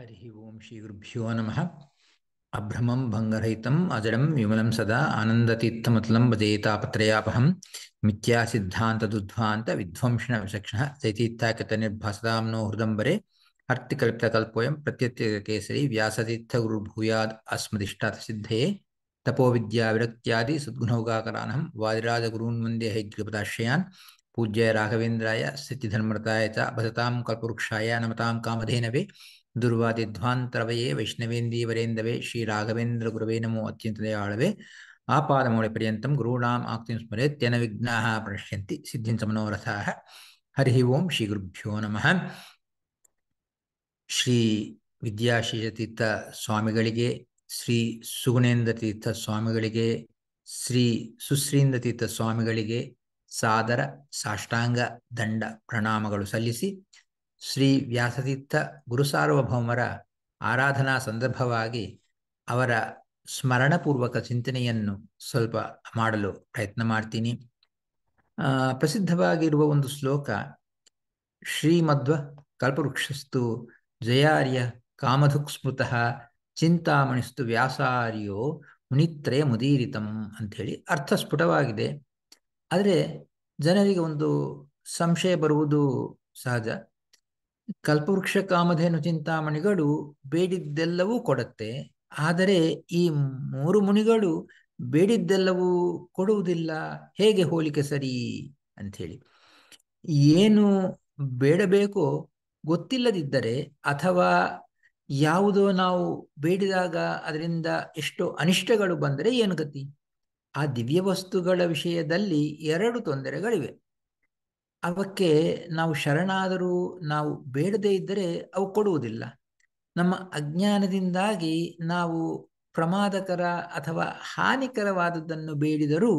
ओम ओं गुरुभ्यो नम अभ्रमं भङ्गरहितम् अजडं विमल सदा मिथ्या आनन्दतीर्थमतलं भजेतापत्रयापहं मिथ्यासिद्धान्तदुध्वान्तविध्वंसनविचक्षणः निर्भासता नो हृदम्बरे हर्तिकल्पितकल्पोऽयं प्रत्यत्यकेसरी व्यासतीर्थगुरुर्भूयाद् अस्मदिष्टार्थसिद्धये वादिराज गुरून वंदे हैग्रपदाश्रयान् पूज्य राघवेन्द्राय स्थितिधर्मरताय च भजतां कल्पवृक्षाय नमतां कामधेनवे ದುರ್ವಾದಿಧ್ವಾಂತರವಯೇ ವೈಷ್ಣವೇಂದೀವರೇಂದವೇ ಶ್ರೀ ರಾಘವೇಂದ್ರ ಗುರುವೇ ನಮೋ ಅತ್ಯಂತ ಆಳವೇ ಆಪಾದಮೂಳೆ ಪರ್ಯಂತಂ ಗುರುಣಾಂ ಆಕ್ತಿಂ ಸ್ಮರೆತ್ಯನ ವಿಘ್ನಾ ಪ್ರಶ್ಯಂತಿ ಸಿದ್ಧಿಂ ಸಮನೋರಥಾ ಹರಿ ಓಂ ಶ್ರೀ ಗುರುಭ್ಯೋ ನಮಃ ಶ್ರೀ ವಿದ್ಯಾಶೀಷತೀರ್ಥ ಸ್ವಾಮಿಗಳಿಗೆ ಶ್ರೀ ಸುಗುಣೇಂದ್ರ ತೀರ್ಥ ಸ್ವಾಮಿಗಳಿಗೆ ಶ್ರೀ ಸುಶ್ರೀಂದ್ರ ತೀರ್ಥ ಸ್ವಾಮಿಗಳಿಗೆ ಸಾದರ ಸಾಷ್ಟಾಂಗ ದಂಡ ಪ್ರಣಾಮಗಳು ಸಲ್ಲಿಸಿ ಶ್ರೀ ವ್ಯಾಸತೀರ್ಥ ಗುರುಸಾರ್ವಭೌಮರ ಆರಾಧನಾ ಸಂದರ್ಭವಾಗಿ ಅವರ ಸ್ಮರಣಪೂರ್ವಕ ಚಿಂತನೆಯನ್ನು ಸ್ವಲ್ಪ ಮಾಡಲು ಪ್ರಯತ್ನ ಮಾಡ್ತೀನಿ ಪ್ರಸಿದ್ಧವಾಗಿರುವ ಒಂದು ಶ್ಲೋಕ ಶ್ರೀಮಧ್ವ ಕಲ್ಪವೃಕ್ಷಸ್ತು ಜಯಾರ್ಯ ಕಾಮಧುಕ್ ಸ್ಮೃತಃ ಚಿಂತಾಮಣಿಸ್ತು ವ್ಯಾಸಾರ್ಯೋ ಮುನಿತ್ರಯ ಮುದೀರಿತಂ ಅಂಥೇಳಿ ಅರ್ಥಸ್ಫುಟವಾಗಿದೆ ಆದರೆ ಜನರಿಗೆ ಒಂದು ಸಂಶಯ ಬರುವುದು ಸಹಜ ಕಲ್ಪವೃಕ್ಷ ಕಾಮಧೇನು ಚಿಂತಾಮಣಿಗಳು ಬೇಡಿದ್ದೆಲ್ಲವೂ ಕೊಡತ್ತೆ ಆದರೆ ಈ ಮೂರು ಮುನಿಗಳು ಬೇಡಿದ್ದೆಲ್ಲವೂ ಕೊಡುವುದಿಲ್ಲ ಹೇಗೆ ಹೋಲಿಕೆ ಸರಿ ಅಂಥೇಳಿ ಏನು ಬೇಡಬೇಕೋ ಗೊತ್ತಿಲ್ಲದಿದ್ದರೆ ಅಥವಾ ಯಾವುದೋ ನಾವು ಬೇಡಿದಾಗ ಅದರಿಂದ ಎಷ್ಟೋ ಅನಿಷ್ಟಗಳು ಬಂದರೆ ಏನು ಗತಿ ಆ ದಿವ್ಯ ವಸ್ತುಗಳ ವಿಷಯದಲ್ಲಿ ಎರಡು ತೊಂದರೆಗಳಿವೆ ಅವಕ್ಕೆ ನಾವು ಶರಣಾದರೂ ನಾವು ಬೇಡದೇ ಇದ್ದರೆ ಅವು ಕೊಡುವುದಿಲ್ಲ ನಮ್ಮ ಅಜ್ಞಾನದಿಂದಾಗಿ ನಾವು ಪ್ರಮಾದಕರ ಅಥವಾ ಹಾನಿಕರವಾದದ್ದನ್ನು ಬೇಡಿದರೂ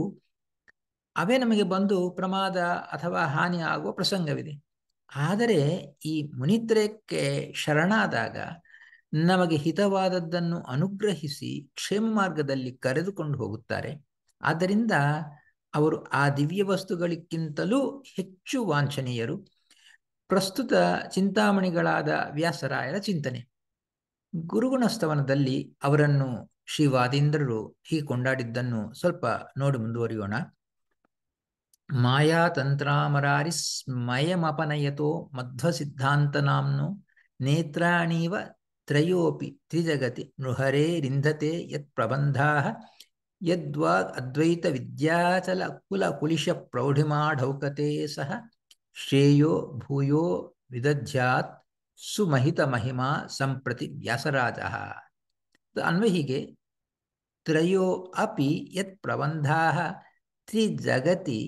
ಅವೇ ನಮಗೆ ಬಂದು ಪ್ರಮಾದ ಅಥವಾ ಹಾನಿ ಆಗುವ ಪ್ರಸಂಗವಿದೆ ಆದರೆ ಈ ಮುನಿತ್ರಯಕ್ಕೆ ಶರಣಾದಾಗ ನಮಗೆ ಹಿತವಾದದ್ದನ್ನು ಅನುಗ್ರಹಿಸಿ ಕ್ಷೇಮ ಮಾರ್ಗದಲ್ಲಿ ಕರೆದುಕೊಂಡು ಹೋಗುತ್ತಾರೆ ಆದ್ದರಿಂದ ಅವರು ಆ ದಿವ್ಯ ವಸ್ತುಗಳಿಗಿಂತಲೂ ಹೆಚ್ಚು ವಾಂಛನೀಯರು ಪ್ರಸ್ತುತ ಚಿಂತಾಮಣಿಗಳಾದ ವ್ಯಾಸರಾಯರ ಚಿಂತನೆ ಗುರುಗುಣಸ್ತವನದಲ್ಲಿ ಅವರನ್ನು ಶ್ರೀ ಶ್ರೀವಾದೀಂದ್ರರು ಹೀಗೆ ಕೊಂಡಾಡಿದ್ದನ್ನು ಸ್ವಲ್ಪ ನೋಡಿ ಮುಂದುವರಿಯೋಣ ಮಾಯಾತಂತ್ರಾಮರಾರಿ ಸ್ಮಯಮಪನಯತೋ ಮಧ್ವಸಿದ್ಧಾಂತನಾಂನು ನೇತ್ರಾಣೀವ ತ್ರಯೋಪಿ ತ್ರಿಜಗತಿ ನೃಹರೇ ರಿಂಧತೆ ಯತ್ ಪ್ರಬಂಧಾ ಯದ್ವಾ ಅದ್ವೈತ ವಿದ್ಯಾಚಲ ಕುಲ ಕುಲಿಶ ಪ್ರೌಢಿಮಾಢೌಕತೆ ಸಹ ಶ್ರೇಯೋ ಭೂಯೋ ವಿದಧ್ಯಾತ್ ಸುಮಹಿತ ಮಹಿಮಾ ಸಂಪ್ರತಿ ವ್ಯಾಸರಾಜ ಅನ್ವಹಿಗೆ ತ್ರಯೋ ಅಪಿ ಯತ್ ಪ್ರಬಂಧಾ ತ್ರಿಜಗತಿ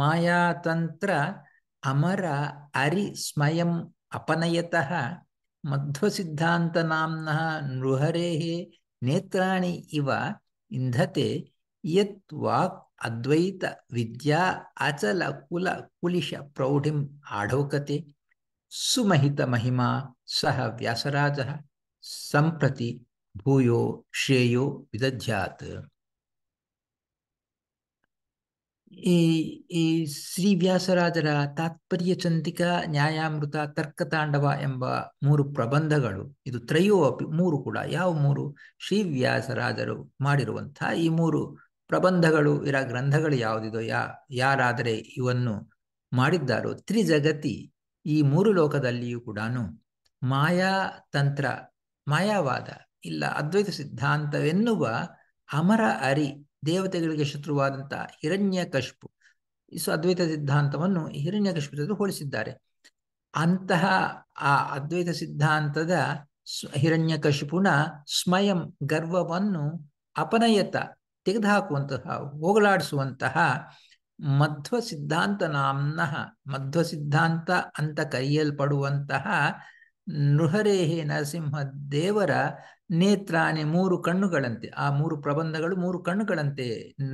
ಮಾಯಾತಂತ್ರ ಅಮರ ಅರಿ ಸ್ಮಯಂ ಅಪನಯತಃ ಮಧ್ವಸಿದ್ಧಾಂತನಾಂನ ನೃಹರೇಹೇ ನೇತ್ರಣಿ ಇವ इंधते यत् वाक् अद्वैत विद्या अचल कुल कुलिश प्रौढ़िम आढ़ोकते सुमहित महिमा सह व्यासराज संप्रति भूयो श्रेयो विदध्यात् ಈ ಶ್ರೀ ವ್ಯಾಸರಾಜರ ಚಂದಿಕಾ ನ್ಯಾಯಾಮೃತ ತರ್ಕತಾಂಡವ ಎಂಬ ಮೂರು ಪ್ರಬಂಧಗಳು ಇದು ತ್ರಯೋ ಅಪಿ ಮೂರು ಕೂಡ ಯಾವ ಮೂರು ಶ್ರೀ ವ್ಯಾಸರಾಜರು ಮಾಡಿರುವಂತಹ ಈ ಮೂರು ಪ್ರಬಂಧಗಳು ಇರ ಗ್ರಂಥಗಳು ಯಾವುದಿದೋ ಯಾ ಯಾರಾದರೆ ಇವನ್ನು ಮಾಡಿದ್ದಾರೋ ತ್ರಿಜಗತಿ ಈ ಮೂರು ಲೋಕದಲ್ಲಿಯೂ ಕೂಡ ಮಾಯಾ ತಂತ್ರ ಮಾಯಾವಾದ ಇಲ್ಲ ಅದ್ವೈತ ಸಿದ್ಧಾಂತವೆನ್ನುವ ಅಮರ ಅರಿ ದೇವತೆಗಳಿಗೆ ಶತ್ರುವಾದಂತಹ ಹಿರಣ್ಯ ಕಶ್ಪು ಅದ್ವೈತ ಸಿದ್ಧಾಂತವನ್ನು ಹಿರಣ್ಯ ಹೋಲಿಸಿದ್ದಾರೆ ಅಂತಹ ಆ ಅದ್ವೈತ ಸಿದ್ಧಾಂತದ ಹಿರಣ್ಯ ಸ್ಮಯಂ ಸ್ವಯಂ ಗರ್ವವನ್ನು ಅಪನಯತ ತೆಗೆದುಹಾಕುವಂತಹ ಹೋಗಲಾಡಿಸುವಂತಹ ಮಧ್ವ ಸಿದ್ಧಾಂತ ನಾಂನ ಮಧ್ವ ಸಿದ್ಧಾಂತ ಅಂತ ಕರೆಯಲ್ಪಡುವಂತಹ ನೃಹರೇಹೇ ನರಸಿಂಹ ದೇವರ ನೇತ್ರಾನೆ ಮೂರು ಕಣ್ಣುಗಳಂತೆ ಆ ಮೂರು ಪ್ರಬಂಧಗಳು ಮೂರು ಕಣ್ಣುಗಳಂತೆ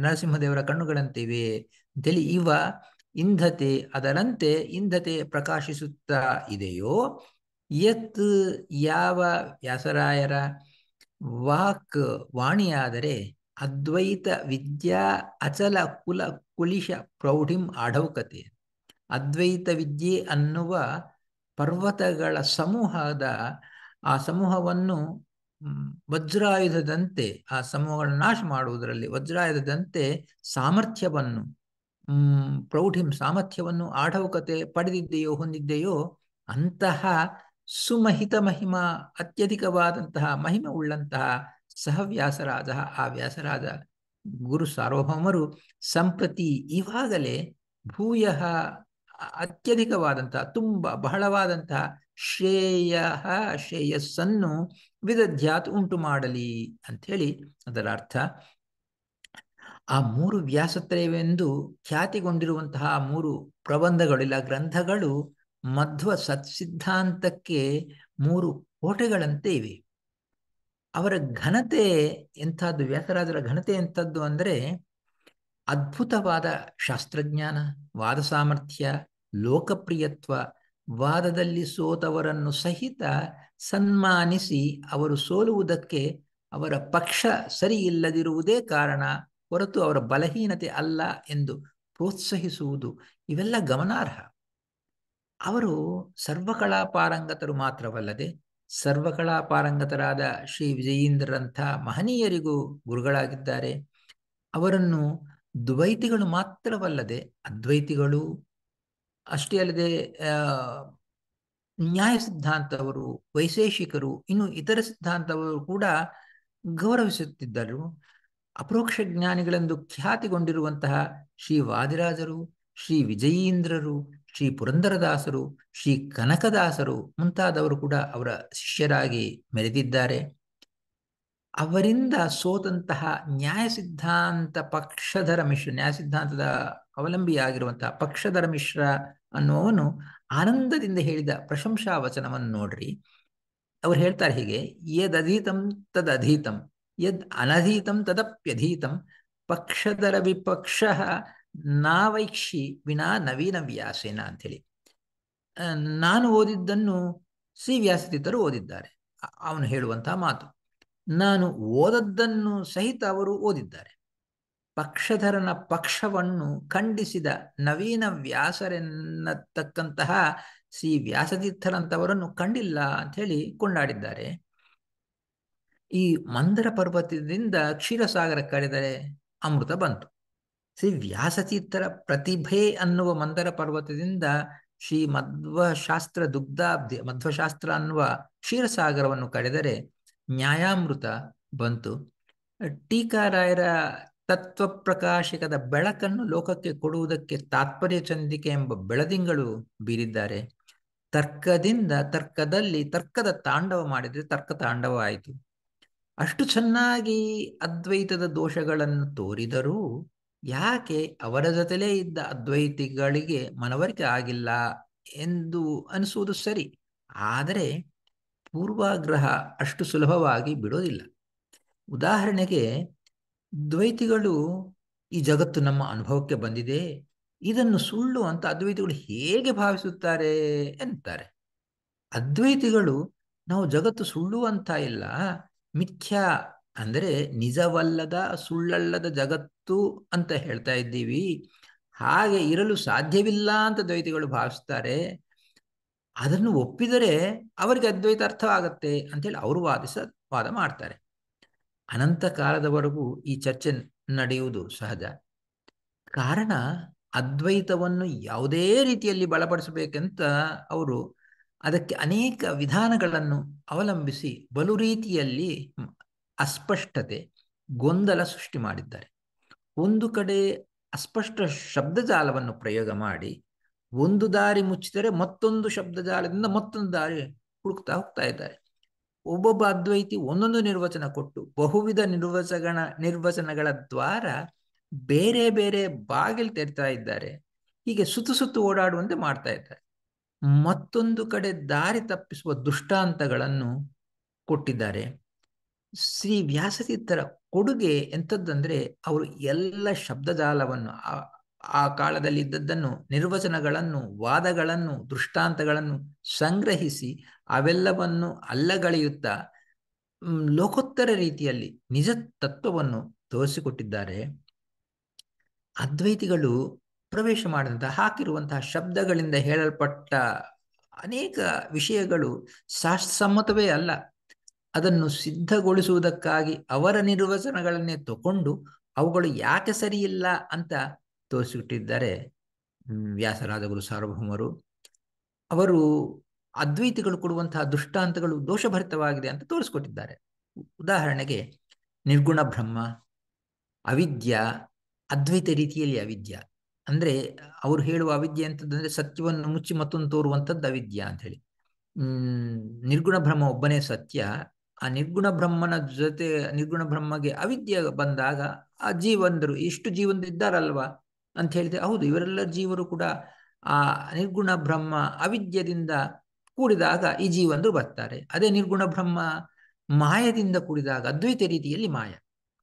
ನರಸಿಂಹದೇವರ ಕಣ್ಣುಗಳಂತಿವೆ ಅಂತೇಳಿ ಇವ ಇಂಧತೆ ಅದರಂತೆ ಇಂಧತೆ ಪ್ರಕಾಶಿಸುತ್ತಾ ಇದೆಯೋ ಯತ್ ಯಾವ ವ್ಯಾಸರಾಯರ ವಾಕ್ ವಾಣಿಯಾದರೆ ಅದ್ವೈತ ವಿದ್ಯಾ ಅಚಲ ಕುಲ ಕುಲಿಶ ಪ್ರೌಢಿಂ ಆಢೌಕತೆ ಅದ್ವೈತ ವಿದ್ಯೆ ಅನ್ನುವ ಪರ್ವತಗಳ ಸಮೂಹದ ಆ ಸಮೂಹವನ್ನು ವಜ್ರಾಯುಧದಂತೆ ಆ ಸಮೂಹಗಳನ್ನು ನಾಶ ಮಾಡುವುದರಲ್ಲಿ ವಜ್ರಾಯುಧದಂತೆ ಸಾಮರ್ಥ್ಯವನ್ನು ಪ್ರೌಢಿಂ ಸಾಮರ್ಥ್ಯವನ್ನು ಆಢವಕತೆ ಪಡೆದಿದ್ದೆಯೋ ಹೊಂದಿದ್ದೆಯೋ ಅಂತಹ ಸುಮಹಿತ ಮಹಿಮಾ ಅತ್ಯಧಿಕವಾದಂತಹ ಮಹಿಮ ಉಳ್ಳಂತಹ ಸಹ ಆ ವ್ಯಾಸರಾಜ ಗುರು ಸಾರ್ವಭೌಮರು ಸಂಪ್ರತಿ ಇವಾಗಲೇ ಭೂಯ ಅತ್ಯಧಿಕವಾದಂತಹ ತುಂಬ ಬಹಳವಾದಂತಹ ಶ್ರೇಯ ಶ್ರೇಯಸ್ಸನ್ನು ವಿದಧ್ಯಾತ್ ಉಂಟು ಮಾಡಲಿ ಅಂಥೇಳಿ ಅದರ ಅರ್ಥ ಆ ಮೂರು ವ್ಯಾಸತ್ರಯವೆಂದು ಖ್ಯಾತಿಗೊಂಡಿರುವಂತಹ ಮೂರು ಇಲ್ಲ ಗ್ರಂಥಗಳು ಮಧ್ವ ಸತ್ಸಿದ್ಧಾಂತಕ್ಕೆ ಮೂರು ಕೋಟೆಗಳಂತೆ ಇವೆ ಅವರ ಘನತೆ ಎಂಥದ್ದು ವ್ಯಾಸರಾಜರ ಘನತೆ ಎಂಥದ್ದು ಅಂದರೆ ಅದ್ಭುತವಾದ ಶಾಸ್ತ್ರಜ್ಞಾನ ವಾದ ಸಾಮರ್ಥ್ಯ ಲೋಕಪ್ರಿಯತ್ವ ವಾದದಲ್ಲಿ ಸೋತವರನ್ನು ಸಹಿತ ಸನ್ಮಾನಿಸಿ ಅವರು ಸೋಲುವುದಕ್ಕೆ ಅವರ ಪಕ್ಷ ಸರಿ ಇಲ್ಲದಿರುವುದೇ ಕಾರಣ ಹೊರತು ಅವರ ಬಲಹೀನತೆ ಅಲ್ಲ ಎಂದು ಪ್ರೋತ್ಸಾಹಿಸುವುದು ಇವೆಲ್ಲ ಗಮನಾರ್ಹ ಅವರು ಸರ್ವಕಲಾ ಪಾರಂಗತರು ಮಾತ್ರವಲ್ಲದೆ ಸರ್ವಕಲಾ ಪಾರಂಗತರಾದ ಶ್ರೀ ವಿಜಯೀಂದ್ರರಂಥ ಮಹನೀಯರಿಗೂ ಗುರುಗಳಾಗಿದ್ದಾರೆ ಅವರನ್ನು ದ್ವೈತಿಗಳು ಮಾತ್ರವಲ್ಲದೆ ಅದ್ವೈತಿಗಳು ಅಷ್ಟೇ ಅಲ್ಲದೆ ನ್ಯಾಯ ಸಿದ್ಧಾಂತವರು ವೈಶೇಷಿಕರು ಇನ್ನು ಇತರ ಸಿದ್ಧಾಂತವರು ಕೂಡ ಗೌರವಿಸುತ್ತಿದ್ದರು ಅಪರೋಕ್ಷ ಜ್ಞಾನಿಗಳೆಂದು ಖ್ಯಾತಿಗೊಂಡಿರುವಂತಹ ಶ್ರೀ ವಾದಿರಾಜರು ಶ್ರೀ ವಿಜಯೀಂದ್ರರು ಶ್ರೀ ಪುರಂದರದಾಸರು ಶ್ರೀ ಕನಕದಾಸರು ಮುಂತಾದವರು ಕೂಡ ಅವರ ಶಿಷ್ಯರಾಗಿ ಮೆರೆದಿದ್ದಾರೆ ಅವರಿಂದ ಸೋತಂತಹ ನ್ಯಾಯ ಸಿದ್ಧಾಂತ ಪಕ್ಷಧರ ಮಿಶ್ರ ನ್ಯಾಯ ಸಿದ್ಧಾಂತದ ಅವಲಂಬಿಯಾಗಿರುವಂತಹ ಪಕ್ಷಧರ ಮಿಶ್ರ ಅನ್ನುವವನು ಆನಂದದಿಂದ ಹೇಳಿದ ಪ್ರಶಂಸಾ ವಚನವನ್ನು ನೋಡ್ರಿ ಅವ್ರು ಹೇಳ್ತಾರೆ ಹೀಗೆ ತದ್ ಅಧೀತಂ ಯದ್ ಅನಧೀತಂ ತದಪ್ಯಧೀತಂ ಪಕ್ಷಧರ ವಿಪಕ್ಷ ನಾವೈಕ್ಷಿ ವಿನಾ ನವೀನ ವ್ಯಾಸೇನ ಅಂಥೇಳಿ ನಾನು ಓದಿದ್ದನ್ನು ಸಿ ವ್ಯಾಸತೀತರು ಓದಿದ್ದಾರೆ ಅವನು ಹೇಳುವಂತಹ ಮಾತು ನಾನು ಓದದ್ದನ್ನು ಸಹಿತ ಅವರು ಓದಿದ್ದಾರೆ ಪಕ್ಷಧರನ ಪಕ್ಷವನ್ನು ಖಂಡಿಸಿದ ನವೀನ ವ್ಯಾಸರೆನ್ನತಕ್ಕಂತಹ ಸಿ ವ್ಯಾಸತೀರ್ಥರಂಥವರನ್ನು ಕಂಡಿಲ್ಲ ಅಂತ ಹೇಳಿ ಕೊಂಡಾಡಿದ್ದಾರೆ ಈ ಮಂದರ ಪರ್ವತದಿಂದ ಕ್ಷೀರಸಾಗರ ಕಳೆದರೆ ಅಮೃತ ಬಂತು ಶ್ರೀ ವ್ಯಾಸತೀರ್ಥರ ಪ್ರತಿಭೆ ಅನ್ನುವ ಮಂದರ ಪರ್ವತದಿಂದ ಶ್ರೀ ಮಧ್ವಶಾಸ್ತ್ರ ದುಗ್ಧಾಬ್ಧಿ ಮಧ್ವಶಾಸ್ತ್ರ ಅನ್ನುವ ಕ್ಷೀರಸಾಗರವನ್ನು ಕಳೆದರೆ ನ್ಯಾಯಾಮೃತ ಬಂತು ಟೀಕಾರಾಯರ ಪ್ರಕಾಶಕದ ಬೆಳಕನ್ನು ಲೋಕಕ್ಕೆ ಕೊಡುವುದಕ್ಕೆ ತಾತ್ಪರ್ಯ ಚಂದಿಕೆ ಎಂಬ ಬೆಳದಿಂಗಳು ಬೀರಿದ್ದಾರೆ ತರ್ಕದಿಂದ ತರ್ಕದಲ್ಲಿ ತರ್ಕದ ತಾಂಡವ ಮಾಡಿದರೆ ತರ್ಕ ತಾಂಡವ ಆಯಿತು ಅಷ್ಟು ಚೆನ್ನಾಗಿ ಅದ್ವೈತದ ದೋಷಗಳನ್ನು ತೋರಿದರೂ ಯಾಕೆ ಅವರ ಜೊತೆಲೇ ಇದ್ದ ಅದ್ವೈತಿಗಳಿಗೆ ಮನವರಿಕೆ ಆಗಿಲ್ಲ ಎಂದು ಅನಿಸುವುದು ಸರಿ ಆದರೆ ಪೂರ್ವಾಗ್ರಹ ಅಷ್ಟು ಸುಲಭವಾಗಿ ಬಿಡೋದಿಲ್ಲ ಉದಾಹರಣೆಗೆ ದ್ವೈತಿಗಳು ಈ ಜಗತ್ತು ನಮ್ಮ ಅನುಭವಕ್ಕೆ ಬಂದಿದೆ ಇದನ್ನು ಸುಳ್ಳು ಅಂತ ಅದ್ವೈತಿಗಳು ಹೇಗೆ ಭಾವಿಸುತ್ತಾರೆ ಎಂತಾರೆ ಅದ್ವೈತಿಗಳು ನಾವು ಜಗತ್ತು ಸುಳ್ಳು ಅಂತ ಇಲ್ಲ ಮಿಥ್ಯಾ ಅಂದರೆ ನಿಜವಲ್ಲದ ಸುಳ್ಳಲ್ಲದ ಜಗತ್ತು ಅಂತ ಹೇಳ್ತಾ ಇದ್ದೀವಿ ಹಾಗೆ ಇರಲು ಸಾಧ್ಯವಿಲ್ಲ ಅಂತ ದ್ವೈತಿಗಳು ಭಾವಿಸ್ತಾರೆ ಅದನ್ನು ಒಪ್ಪಿದರೆ ಅವರಿಗೆ ಅದ್ವೈತ ಅರ್ಥವಾಗತ್ತೆ ಅಂತೇಳಿ ಅವರು ವಾದಿಸ ವಾದ ಮಾಡ್ತಾರೆ ಅನಂತ ಕಾಲದವರೆಗೂ ಈ ಚರ್ಚೆ ನಡೆಯುವುದು ಸಹಜ ಕಾರಣ ಅದ್ವೈತವನ್ನು ಯಾವುದೇ ರೀತಿಯಲ್ಲಿ ಬಲಪಡಿಸಬೇಕಂತ ಅವರು ಅದಕ್ಕೆ ಅನೇಕ ವಿಧಾನಗಳನ್ನು ಅವಲಂಬಿಸಿ ಬಲು ರೀತಿಯಲ್ಲಿ ಅಸ್ಪಷ್ಟತೆ ಗೊಂದಲ ಸೃಷ್ಟಿ ಮಾಡಿದ್ದಾರೆ ಒಂದು ಕಡೆ ಅಸ್ಪಷ್ಟ ಶಬ್ದಜಾಲವನ್ನು ಪ್ರಯೋಗ ಮಾಡಿ ಒಂದು ದಾರಿ ಮುಚ್ಚಿದರೆ ಮತ್ತೊಂದು ಶಬ್ದಜಾಲದಿಂದ ಮತ್ತೊಂದು ದಾರಿ ಹುಡುಕ್ತಾ ಹೋಗ್ತಾ ಇದ್ದಾರೆ ಒಬ್ಬೊಬ್ಬ ಅದ್ವೈತಿ ಒಂದೊಂದು ನಿರ್ವಚನ ಕೊಟ್ಟು ಬಹುವಿಧ ನಿರ್ವಚನ ನಿರ್ವಚನಗಳ ದ್ವಾರ ಬೇರೆ ಬೇರೆ ಬಾಗಿಲು ತೆರ್ತಾ ಇದ್ದಾರೆ ಹೀಗೆ ಸುತ್ತು ಸುತ್ತು ಓಡಾಡುವಂತೆ ಮಾಡ್ತಾ ಇದ್ದಾರೆ ಮತ್ತೊಂದು ಕಡೆ ದಾರಿ ತಪ್ಪಿಸುವ ದುಷ್ಟಾಂತಗಳನ್ನು ಕೊಟ್ಟಿದ್ದಾರೆ ಶ್ರೀ ವ್ಯಾಸತೀರ್ಥರ ಕೊಡುಗೆ ಎಂಥದ್ದಂದ್ರೆ ಅವರು ಎಲ್ಲ ಶಬ್ದಜಾಲವನ್ನು ಆ ಕಾಲದಲ್ಲಿದ್ದದ್ದನ್ನು ನಿರ್ವಚನಗಳನ್ನು ವಾದಗಳನ್ನು ದೃಷ್ಟಾಂತಗಳನ್ನು ಸಂಗ್ರಹಿಸಿ ಅವೆಲ್ಲವನ್ನು ಅಲ್ಲಗಳೆಯುತ್ತಾ ಲೋಕೋತ್ತರ ರೀತಿಯಲ್ಲಿ ನಿಜ ತತ್ವವನ್ನು ತೋರಿಸಿಕೊಟ್ಟಿದ್ದಾರೆ ಅದ್ವೈತಿಗಳು ಪ್ರವೇಶ ಮಾಡಿದಂತಹ ಹಾಕಿರುವಂತಹ ಶಬ್ದಗಳಿಂದ ಹೇಳಲ್ಪಟ್ಟ ಅನೇಕ ವಿಷಯಗಳು ಸಮ್ಮತವೇ ಅಲ್ಲ ಅದನ್ನು ಸಿದ್ಧಗೊಳಿಸುವುದಕ್ಕಾಗಿ ಅವರ ನಿರ್ವಚನಗಳನ್ನೇ ತಗೊಂಡು ಅವುಗಳು ಯಾಕೆ ಸರಿಯಿಲ್ಲ ಅಂತ ತೋರಿಸಿಬಿಟ್ಟಿದ್ದಾರೆ ವ್ಯಾಸರಾದ ಗುರು ಸಾರ್ವಭೌಮರು ಅವರು ಅದ್ವೈತಿಗಳು ಕೊಡುವಂತಹ ದೃಷ್ಟಾಂತಗಳು ದೋಷಭರಿತವಾಗಿದೆ ಅಂತ ತೋರಿಸ್ಕೊಟ್ಟಿದ್ದಾರೆ ಉದಾಹರಣೆಗೆ ನಿರ್ಗುಣ ಬ್ರಹ್ಮ ಅವಿದ್ಯ ಅದ್ವೈತ ರೀತಿಯಲ್ಲಿ ಅವಿದ್ಯ ಅಂದ್ರೆ ಅವರು ಹೇಳುವ ಅವಿದ್ಯೆ ಅಂತದಂದ್ರೆ ಸತ್ಯವನ್ನು ಮುಚ್ಚಿ ಮತ್ತೊಂದು ತೋರುವಂಥದ್ದು ಅವಿದ್ಯ ಅಂತ ಹೇಳಿ ಹ್ಮ್ ನಿರ್ಗುಣ ಬ್ರಹ್ಮ ಒಬ್ಬನೇ ಸತ್ಯ ಆ ನಿರ್ಗುಣ ಬ್ರಹ್ಮನ ಜೊತೆ ನಿರ್ಗುಣ ಬ್ರಹ್ಮಗೆ ಅವಿದ್ಯ ಬಂದಾಗ ಆ ಜೀವಂದರು ಇಷ್ಟು ಜೀವಂದಿದ್ದಾರಲ್ವಾ ಅಂತ ಹೇಳಿದ್ರೆ ಹೌದು ಇವರೆಲ್ಲ ಜೀವರು ಕೂಡ ಆ ನಿರ್ಗುಣ ಬ್ರಹ್ಮ ಅವಿದ್ಯದಿಂದ ಕೂಡಿದಾಗ ಈ ಜೀವಂದರು ಬರ್ತಾರೆ ಅದೇ ನಿರ್ಗುಣ ಬ್ರಹ್ಮ ಮಾಯದಿಂದ ಕೂಡಿದಾಗ ಅದ್ವೈತ ರೀತಿಯಲ್ಲಿ ಮಾಯ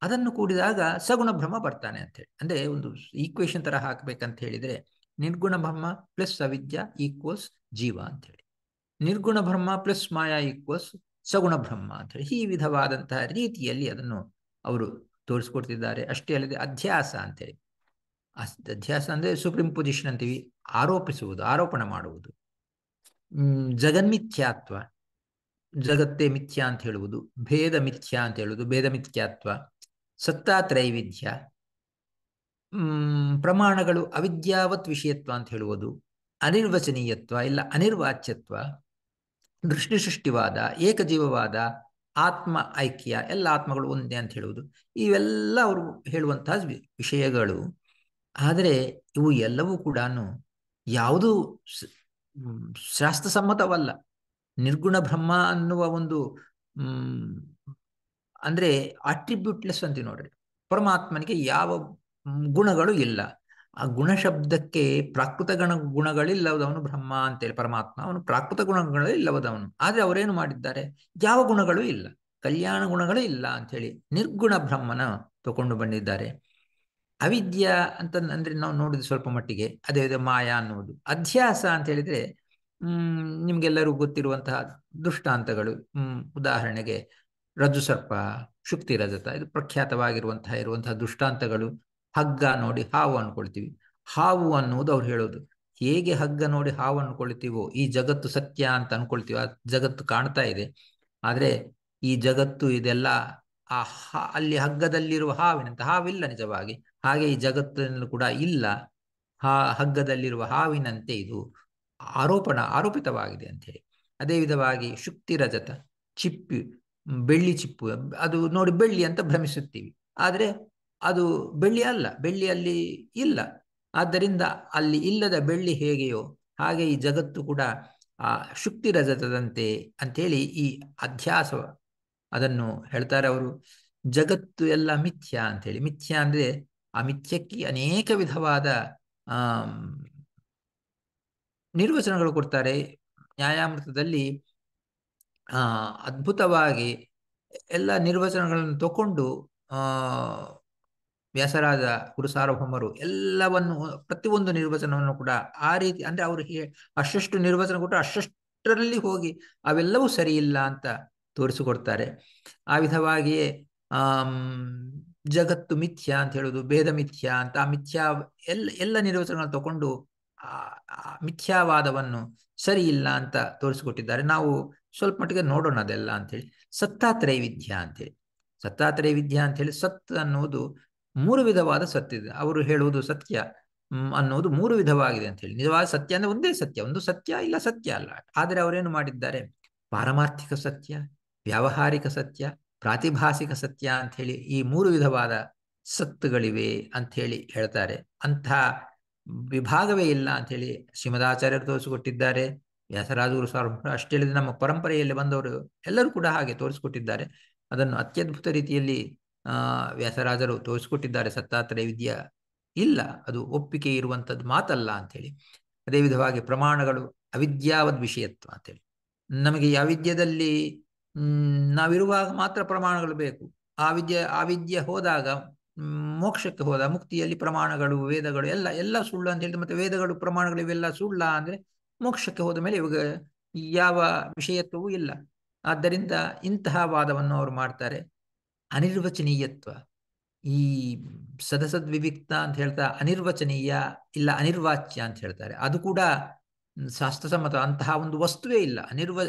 ಅದನ್ನು ಕೂಡಿದಾಗ ಸಗುಣ ಬ್ರಹ್ಮ ಬರ್ತಾನೆ ಅಂತೇಳಿ ಅಂದ್ರೆ ಒಂದು ಈಕ್ವೇಶನ್ ತರ ಹಾಕ್ಬೇಕಂತ ಹೇಳಿದ್ರೆ ನಿರ್ಗುಣ ಬ್ರಹ್ಮ ಪ್ಲಸ್ ಅವಿದ್ಯ ಈಕ್ವಲ್ಸ್ ಜೀವ ಅಂತೇಳಿ ನಿರ್ಗುಣ ಬ್ರಹ್ಮ ಪ್ಲಸ್ ಮಾಯಾ ಈಕ್ವಲ್ಸ್ ಸಗುಣ ಬ್ರಹ್ಮ ಅಂತೇಳಿ ಈ ವಿಧವಾದಂತಹ ರೀತಿಯಲ್ಲಿ ಅದನ್ನು ಅವರು ತೋರಿಸ್ಕೊಡ್ತಿದ್ದಾರೆ ಅಷ್ಟೇ ಅಲ್ಲದೆ ಅಧ್ಯಾಸ ಅಂತೇಳಿ ಅಸ್ ಅಧ್ಯಾಸ ಸುಪ್ರೀಂ ಪೊಸಿಷನ್ ಅಂತೀವಿ ಆರೋಪಿಸುವುದು ಆರೋಪಣ ಮಾಡುವುದು ಜಗನ್ಮಿಥ್ಯಾತ್ವ ಜಗತ್ತೇ ಮಿಥ್ಯಾ ಅಂತ ಹೇಳುವುದು ಭೇದ ಮಿಥ್ಯಾ ಅಂತ ಹೇಳುವುದು ಭೇದ ಮಿಥ್ಯಾತ್ವ ಸತ್ತಾತ್ರೈವಿಧ್ಯ ಪ್ರಮಾಣಗಳು ಅವಿದ್ಯಾವತ್ ವಿಷಯತ್ವ ಅಂತ ಹೇಳುವುದು ಅನಿರ್ವಚನೀಯತ್ವ ಇಲ್ಲ ಅನಿರ್ವಾಚ್ಯತ್ವ ದೃಷ್ಟಿ ಸೃಷ್ಟಿವಾದ ಏಕಜೀವವಾದ ಆತ್ಮ ಐಕ್ಯ ಎಲ್ಲ ಆತ್ಮಗಳು ಒಂದೇ ಅಂತ ಹೇಳುವುದು ಇವೆಲ್ಲ ಅವರು ಹೇಳುವಂತಹ ವಿಷಯಗಳು ಆದರೆ ಇವು ಎಲ್ಲವೂ ಕೂಡ ಯಾವುದು ಶಾಸ್ತ್ರಸಮ್ಮತವಲ್ಲ ನಿರ್ಗುಣ ಬ್ರಹ್ಮ ಅನ್ನುವ ಒಂದು ಅಂದ್ರೆ ಅಟ್ರಿಬ್ಯೂಟ್ಲೆಸ್ ಅಂತ ನೋಡ್ರಿ ಪರಮಾತ್ಮನಿಗೆ ಯಾವ ಗುಣಗಳು ಇಲ್ಲ ಆ ಗುಣಶಬ್ದಕ್ಕೆ ಪ್ರಾಕೃತ ಗಣ ಗುಣಗಳಿಲ್ಲದವನು ಬ್ರಹ್ಮ ಅಂತೇಳಿ ಪರಮಾತ್ಮ ಅವನು ಪ್ರಾಕೃತ ಗುಣಗಳು ಇಲ್ಲವದವನು ಆದ್ರೆ ಅವರೇನು ಮಾಡಿದ್ದಾರೆ ಯಾವ ಗುಣಗಳು ಇಲ್ಲ ಕಲ್ಯಾಣ ಗುಣಗಳು ಇಲ್ಲ ಹೇಳಿ ನಿರ್ಗುಣ ಬ್ರಹ್ಮನ ತಗೊಂಡು ಬಂದಿದ್ದಾರೆ ಅವಿದ್ಯಾ ಅಂತ ಅಂದ್ರೆ ನಾವು ನೋಡುದು ಸ್ವಲ್ಪ ಮಟ್ಟಿಗೆ ಅದೇ ಅದೇ ಮಾಯಾ ಅನ್ನೋದು ಅಧ್ಯಾಸ ಅಂತ ಹೇಳಿದ್ರೆ ಹ್ಮ್ ನಿಮ್ಗೆಲ್ಲರೂ ಗೊತ್ತಿರುವಂತಹ ದೃಷ್ಟಾಂತಗಳು ಉದಾಹರಣೆಗೆ ರಜು ಸರ್ಪ ಶುಕ್ತಿ ರಜತ ಇದು ಪ್ರಖ್ಯಾತವಾಗಿರುವಂತಹ ಇರುವಂತಹ ದೃಷ್ಟಾಂತಗಳು ಹಗ್ಗ ನೋಡಿ ಹಾವು ಅನ್ಕೊಳ್ತೀವಿ ಹಾವು ಅನ್ನುವುದು ಅವ್ರು ಹೇಳೋದು ಹೇಗೆ ಹಗ್ಗ ನೋಡಿ ಹಾವು ಅನ್ಕೊಳ್ತೀವೋ ಈ ಜಗತ್ತು ಸತ್ಯ ಅಂತ ಅನ್ಕೊಳ್ತೀವಿ ಆ ಜಗತ್ತು ಕಾಣ್ತಾ ಇದೆ ಆದ್ರೆ ಈ ಜಗತ್ತು ಇದೆಲ್ಲ ಆ ಅಲ್ಲಿ ಹಗ್ಗದಲ್ಲಿರುವ ಹಾವಿನಂತ ಹಾವಿಲ್ಲ ನಿಜವಾಗಿ ಹಾಗೆ ಈ ಜಗತ್ತಿನಲ್ಲೂ ಕೂಡ ಇಲ್ಲ ಹಾ ಹಗ್ಗದಲ್ಲಿರುವ ಹಾವಿನಂತೆ ಇದು ಆರೋಪಣ ಆರೋಪಿತವಾಗಿದೆ ಅಂತ ಹೇಳಿ ಅದೇ ವಿಧವಾಗಿ ಶುಕ್ತಿ ರಜತ ಚಿಪ್ಪಿ ಬೆಳ್ಳಿ ಚಿಪ್ಪು ಅದು ನೋಡಿ ಬೆಳ್ಳಿ ಅಂತ ಭ್ರಮಿಸುತ್ತೀವಿ ಆದರೆ ಅದು ಬೆಳ್ಳಿ ಅಲ್ಲ ಬೆಳ್ಳಿಯಲ್ಲಿ ಇಲ್ಲ ಆದ್ದರಿಂದ ಅಲ್ಲಿ ಇಲ್ಲದ ಬೆಳ್ಳಿ ಹೇಗೆಯೋ ಹಾಗೆ ಈ ಜಗತ್ತು ಕೂಡ ಆ ಶುಕ್ತಿ ರಜತದಂತೆ ಅಂಥೇಳಿ ಈ ಅಧ್ಯಾಸ ಅದನ್ನು ಹೇಳ್ತಾರೆ ಅವರು ಜಗತ್ತು ಎಲ್ಲ ಮಿಥ್ಯಾ ಅಂತೇಳಿ ಮಿಥ್ಯಾ ಅಂದರೆ ಆ ಅನೇಕ ವಿಧವಾದ ನಿರ್ವಚನಗಳು ಕೊಡ್ತಾರೆ ನ್ಯಾಯಾಮೃತದಲ್ಲಿ ಆ ಅದ್ಭುತವಾಗಿ ಎಲ್ಲ ನಿರ್ವಚನಗಳನ್ನು ತಗೊಂಡು ವ್ಯಾಸರಾಜ ಗುರು ಸಾರ್ವಭೌಮರು ಎಲ್ಲವನ್ನು ಪ್ರತಿಯೊಂದು ನಿರ್ವಚನವನ್ನು ಕೂಡ ಆ ರೀತಿ ಅಂದ್ರೆ ಅವರು ಅಷ್ಟು ನಿರ್ವಚನ ಕೊಟ್ಟು ಅಷ್ಟರಲ್ಲಿ ಹೋಗಿ ಅವೆಲ್ಲವೂ ಸರಿಯಿಲ್ಲ ಅಂತ ತೋರಿಸಿಕೊಡ್ತಾರೆ ಆ ವಿಧವಾಗಿಯೇ ಜಗತ್ತು ಮಿಥ್ಯಾ ಅಂತ ಹೇಳೋದು ಭೇದ ಮಿಥ್ಯಾ ಅಂತ ಆ ಮಿಥ್ಯಾ ಎಲ್ಲ ಎಲ್ಲ ನಿರ್ವಚನಗಳನ್ನು ತಗೊಂಡು ಆ ಮಿಥ್ಯಾವಾದವನ್ನು ಸರಿ ಇಲ್ಲ ಅಂತ ತೋರಿಸಿಕೊಟ್ಟಿದ್ದಾರೆ ನಾವು ಸ್ವಲ್ಪ ಮಟ್ಟಿಗೆ ನೋಡೋಣ ಅದೆಲ್ಲ ಅಂಥೇಳಿ ಅಂತ ಹೇಳಿ ಅಂತೇಳಿ ಸತ್ತಾತ್ರಯ ಅಂತ ಹೇಳಿ ಸತ್ ಅನ್ನೋದು ಮೂರು ವಿಧವಾದ ಸತ್ತಿದೆ ಅವರು ಹೇಳುವುದು ಸತ್ಯ ಅನ್ನೋದು ಮೂರು ವಿಧವಾಗಿದೆ ಅಂತ ಹೇಳಿ ನಿಜವಾದ ಸತ್ಯ ಅಂದ್ರೆ ಒಂದೇ ಸತ್ಯ ಒಂದು ಸತ್ಯ ಇಲ್ಲ ಸತ್ಯ ಅಲ್ಲ ಆದರೆ ಅವರೇನು ಮಾಡಿದ್ದಾರೆ ಪಾರಮಾರ್ಥಿಕ ಸತ್ಯ ವ್ಯಾವಹಾರಿಕ ಸತ್ಯ ಪ್ರಾತಿಭಾಸಿಕ ಸತ್ಯ ಅಂಥೇಳಿ ಈ ಮೂರು ವಿಧವಾದ ಸತ್ತುಗಳಿವೆ ಅಂಥೇಳಿ ಹೇಳ್ತಾರೆ ಅಂಥ ವಿಭಾಗವೇ ಇಲ್ಲ ಅಂಥೇಳಿ ಶ್ರೀಮದಾಚಾರ್ಯರು ತೋರಿಸಿಕೊಟ್ಟಿದ್ದಾರೆ ವ್ಯಾಸರಾಜರು ಸ್ವಾಮಿ ಅಷ್ಟೇ ನಮ್ಮ ಪರಂಪರೆಯಲ್ಲಿ ಬಂದವರು ಎಲ್ಲರೂ ಕೂಡ ಹಾಗೆ ತೋರಿಸಿಕೊಟ್ಟಿದ್ದಾರೆ ಅದನ್ನು ಅತ್ಯದ್ಭುತ ರೀತಿಯಲ್ಲಿ ವ್ಯಾಸರಾಜರು ತೋರಿಸಿಕೊಟ್ಟಿದ್ದಾರೆ ಸತ್ತಾತ್ರೇಯ ವಿದ್ಯೆ ಇಲ್ಲ ಅದು ಒಪ್ಪಿಗೆ ಇರುವಂಥದ್ದು ಮಾತಲ್ಲ ಅಂಥೇಳಿ ಅದೇ ವಿಧವಾಗಿ ಪ್ರಮಾಣಗಳು ಅವಿದ್ಯಾವದ್ ವಿಷಯತ್ವ ಅಂತೇಳಿ ನಮಗೆ ಅವಿದ್ಯದಲ್ಲಿ ನಾವಿರುವಾಗ ಮಾತ್ರ ಪ್ರಮಾಣಗಳು ಬೇಕು ಆ ವಿದ್ಯೆ ಆ ವಿದ್ಯೆ ಹೋದಾಗ ಮೋಕ್ಷಕ್ಕೆ ಹೋದ ಮುಕ್ತಿಯಲ್ಲಿ ಪ್ರಮಾಣಗಳು ವೇದಗಳು ಎಲ್ಲ ಎಲ್ಲ ಸುಳ್ಳು ಅಂತ ಹೇಳಿದ್ರೆ ಮತ್ತೆ ವೇದಗಳು ಪ್ರಮಾಣಗಳು ಇವೆಲ್ಲ ಸುಳ್ಳ ಅಂದ್ರೆ ಮೋಕ್ಷಕ್ಕೆ ಹೋದ ಮೇಲೆ ಇವಾಗ ಯಾವ ವಿಷಯತ್ವವೂ ಇಲ್ಲ ಆದ್ದರಿಂದ ಇಂತಹ ವಾದವನ್ನು ಅವರು ಮಾಡ್ತಾರೆ ಅನಿರ್ವಚನೀಯತ್ವ ಈ ಸದಸದ್ವಿವಿಕ್ತ ಅಂತ ಹೇಳ್ತಾ ಅನಿರ್ವಚನೀಯ ಇಲ್ಲ ಅನಿರ್ವಾಚ್ಯ ಅಂತ ಹೇಳ್ತಾರೆ ಅದು ಕೂಡ ಶಾಸ್ತ್ರಸಮ್ಮತ ಅಂತಹ ಒಂದು ವಸ್ತುವೇ ಇಲ್ಲ ಅನಿರ್ವ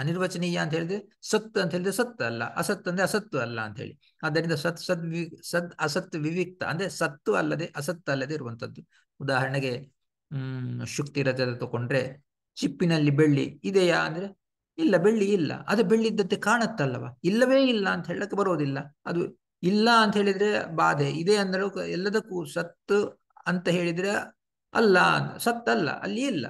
ಅನಿರ್ವಚನೀಯ ಅಂತ ಹೇಳಿದ್ರೆ ಸತ್ ಅಂತ ಹೇಳಿದ್ರೆ ಸತ್ ಅಲ್ಲ ಅಸತ್ ಅಂದ್ರೆ ಅಸತ್ತು ಅಲ್ಲ ಅಂತ ಹೇಳಿ ಆದ್ದರಿಂದ ಸತ್ ಸದ್ ಸದ್ ಅಸತ್ ವಿವಿಕ್ತ ಅಂದ್ರೆ ಸತ್ತು ಅಲ್ಲದೆ ಅಸತ್ ಅಲ್ಲದೆ ಇರುವಂತದ್ದು ಉದಾಹರಣೆಗೆ ಹ್ಮ್ ಶುಕ್ತಿ ರಜದ ತಗೊಂಡ್ರೆ ಚಿಪ್ಪಿನಲ್ಲಿ ಬೆಳ್ಳಿ ಇದೆಯಾ ಅಂದ್ರೆ ಇಲ್ಲ ಬೆಳ್ಳಿ ಇಲ್ಲ ಅದು ಬೆಳ್ಳಿ ಇದ್ದಂತೆ ಕಾಣತ್ತಲ್ಲವಾ ಇಲ್ಲವೇ ಇಲ್ಲ ಅಂತ ಹೇಳಕ್ಕೆ ಬರೋದಿಲ್ಲ ಅದು ಇಲ್ಲ ಅಂತ ಹೇಳಿದ್ರೆ ಬಾಧೆ ಇದೆ ಅಂದ್ರೆ ಎಲ್ಲದಕ್ಕೂ ಸತ್ತು ಅಂತ ಹೇಳಿದ್ರೆ ಅಲ್ಲ ಸತ್ತಲ್ಲ ಅಲ್ಲಿ ಇಲ್ಲ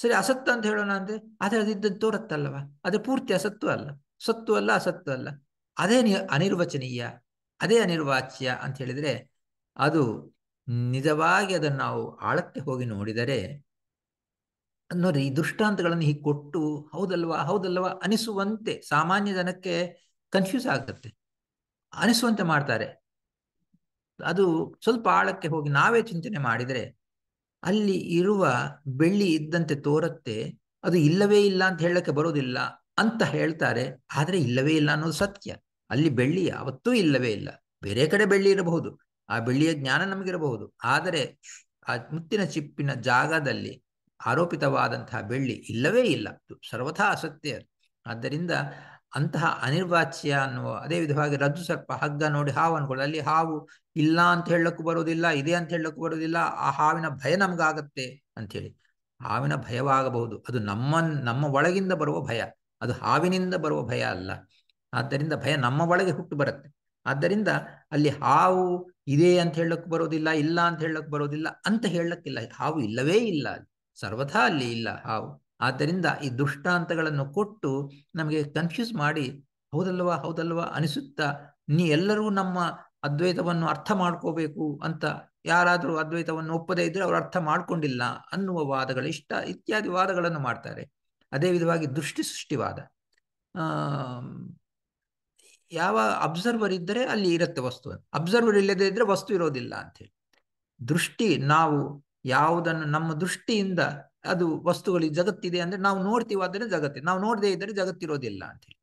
ಸರಿ ಅಸತ್ತು ಅಂತ ಹೇಳೋಣ ಅಂದ್ರೆ ಅದೇ ಅದಿದ್ದದ್ದು ತೋರತ್ತಲ್ಲವ ಅದು ಪೂರ್ತಿ ಅಸತ್ತು ಅಲ್ಲ ಸತ್ತು ಅಲ್ಲ ಅಸತ್ತು ಅಲ್ಲ ಅದೇ ಅನಿರ್ವಚನೀಯ ಅದೇ ಅನಿರ್ವಾಚ್ಯ ಅಂತ ಹೇಳಿದ್ರೆ ಅದು ನಿಜವಾಗಿ ಅದನ್ನು ನಾವು ಆಳಕ್ಕೆ ಹೋಗಿ ನೋಡಿದರೆ ನೋಡ್ರಿ ಈ ದೃಷ್ಟಾಂತಗಳನ್ನು ಹೀಗೆ ಕೊಟ್ಟು ಹೌದಲ್ವಾ ಹೌದಲ್ವಾ ಅನಿಸುವಂತೆ ಸಾಮಾನ್ಯ ಜನಕ್ಕೆ ಕನ್ಫ್ಯೂಸ್ ಆಗುತ್ತೆ ಅನಿಸುವಂತೆ ಮಾಡ್ತಾರೆ ಅದು ಸ್ವಲ್ಪ ಆಳಕ್ಕೆ ಹೋಗಿ ನಾವೇ ಚಿಂತನೆ ಮಾಡಿದರೆ ಅಲ್ಲಿ ಇರುವ ಬೆಳ್ಳಿ ಇದ್ದಂತೆ ತೋರತ್ತೆ ಅದು ಇಲ್ಲವೇ ಇಲ್ಲ ಅಂತ ಹೇಳಕ್ಕೆ ಬರೋದಿಲ್ಲ ಅಂತ ಹೇಳ್ತಾರೆ ಆದ್ರೆ ಇಲ್ಲವೇ ಇಲ್ಲ ಅನ್ನೋದು ಸತ್ಯ ಅಲ್ಲಿ ಬೆಳ್ಳಿ ಯಾವತ್ತೂ ಇಲ್ಲವೇ ಇಲ್ಲ ಬೇರೆ ಕಡೆ ಬೆಳ್ಳಿ ಇರಬಹುದು ಆ ಬೆಳ್ಳಿಯ ಜ್ಞಾನ ನಮಗಿರಬಹುದು ಆದರೆ ಆ ಮುತ್ತಿನ ಚಿಪ್ಪಿನ ಜಾಗದಲ್ಲಿ ಆರೋಪಿತವಾದಂತಹ ಬೆಳ್ಳಿ ಇಲ್ಲವೇ ಇಲ್ಲ ಸರ್ವಥಾ ಅಸತ್ಯ ಆದ್ದರಿಂದ ಅಂತಹ ಅನಿರ್ವಾಚ್ಯ ಅನ್ನುವ ಅದೇ ವಿಧವಾಗಿ ರಜ್ಜು ಸರ್ಪ ಹಗ್ಗ ನೋಡಿ ಹಾವು ಅನ್ಕೊಳ್ಳಿ ಅಲ್ಲಿ ಹಾವು ಇಲ್ಲ ಅಂತ ಹೇಳಕ್ಕೂ ಬರೋದಿಲ್ಲ ಇದೆ ಅಂತ ಹೇಳಕ್ಕೂ ಬರೋದಿಲ್ಲ ಆ ಹಾವಿನ ಭಯ ಅಂತ ಹೇಳಿ ಹಾವಿನ ಭಯವಾಗಬಹುದು ಅದು ನಮ್ಮ ನಮ್ಮ ಒಳಗಿಂದ ಬರುವ ಭಯ ಅದು ಹಾವಿನಿಂದ ಬರುವ ಭಯ ಅಲ್ಲ ಆದ್ದರಿಂದ ಭಯ ನಮ್ಮ ಒಳಗೆ ಹುಟ್ಟು ಬರುತ್ತೆ ಆದ್ದರಿಂದ ಅಲ್ಲಿ ಹಾವು ಇದೆ ಅಂತ ಹೇಳಕ್ ಬರೋದಿಲ್ಲ ಇಲ್ಲ ಅಂತ ಹೇಳಕ್ ಬರೋದಿಲ್ಲ ಅಂತ ಹೇಳಕ್ಕಿಲ್ಲ ಹಾವು ಇಲ್ಲವೇ ಇಲ್ಲ ಸರ್ವಥಾ ಅಲ್ಲಿ ಇಲ್ಲ ಹಾವು ಆದ್ದರಿಂದ ಈ ದುಷ್ಟಾಂತಗಳನ್ನು ಕೊಟ್ಟು ನಮಗೆ ಕನ್ಫ್ಯೂಸ್ ಮಾಡಿ ಹೌದಲ್ವಾ ಹೌದಲ್ವಾ ಅನಿಸುತ್ತಾ ನೀ ಎಲ್ಲರೂ ನಮ್ಮ ಅದ್ವೈತವನ್ನು ಅರ್ಥ ಮಾಡ್ಕೋಬೇಕು ಅಂತ ಯಾರಾದರೂ ಅದ್ವೈತವನ್ನು ಒಪ್ಪದೇ ಇದ್ರೆ ಅವರು ಅರ್ಥ ಮಾಡ್ಕೊಂಡಿಲ್ಲ ಅನ್ನುವ ವಾದಗಳು ಇಷ್ಟ ಇತ್ಯಾದಿ ವಾದಗಳನ್ನು ಮಾಡ್ತಾರೆ ಅದೇ ವಿಧವಾಗಿ ದೃಷ್ಟಿ ಸೃಷ್ಟಿವಾದ ಯಾವ ಅಬ್ಸರ್ವರ್ ಇದ್ದರೆ ಅಲ್ಲಿ ಇರುತ್ತೆ ವಸ್ತು ಅಬ್ಸರ್ವರ್ ಇಲ್ಲದೇ ಇದ್ರೆ ವಸ್ತು ಇರೋದಿಲ್ಲ ಅಂತೇಳಿ ದೃಷ್ಟಿ ನಾವು ಯಾವುದನ್ನು ನಮ್ಮ ದೃಷ್ಟಿಯಿಂದ ಅದು ವಸ್ತುಗಳಿಗೆ ಜಗತ್ತಿದೆ ಅಂದ್ರೆ ನಾವು ನೋಡ್ತೀವಾದ್ರೆ ಜಗತ್ತಿ ನಾವು ನೋಡದೇ ಇದ್ದರೆ ಜಗತ್ತಿರೋದಿಲ್ಲ ಅಂತೇಳಿ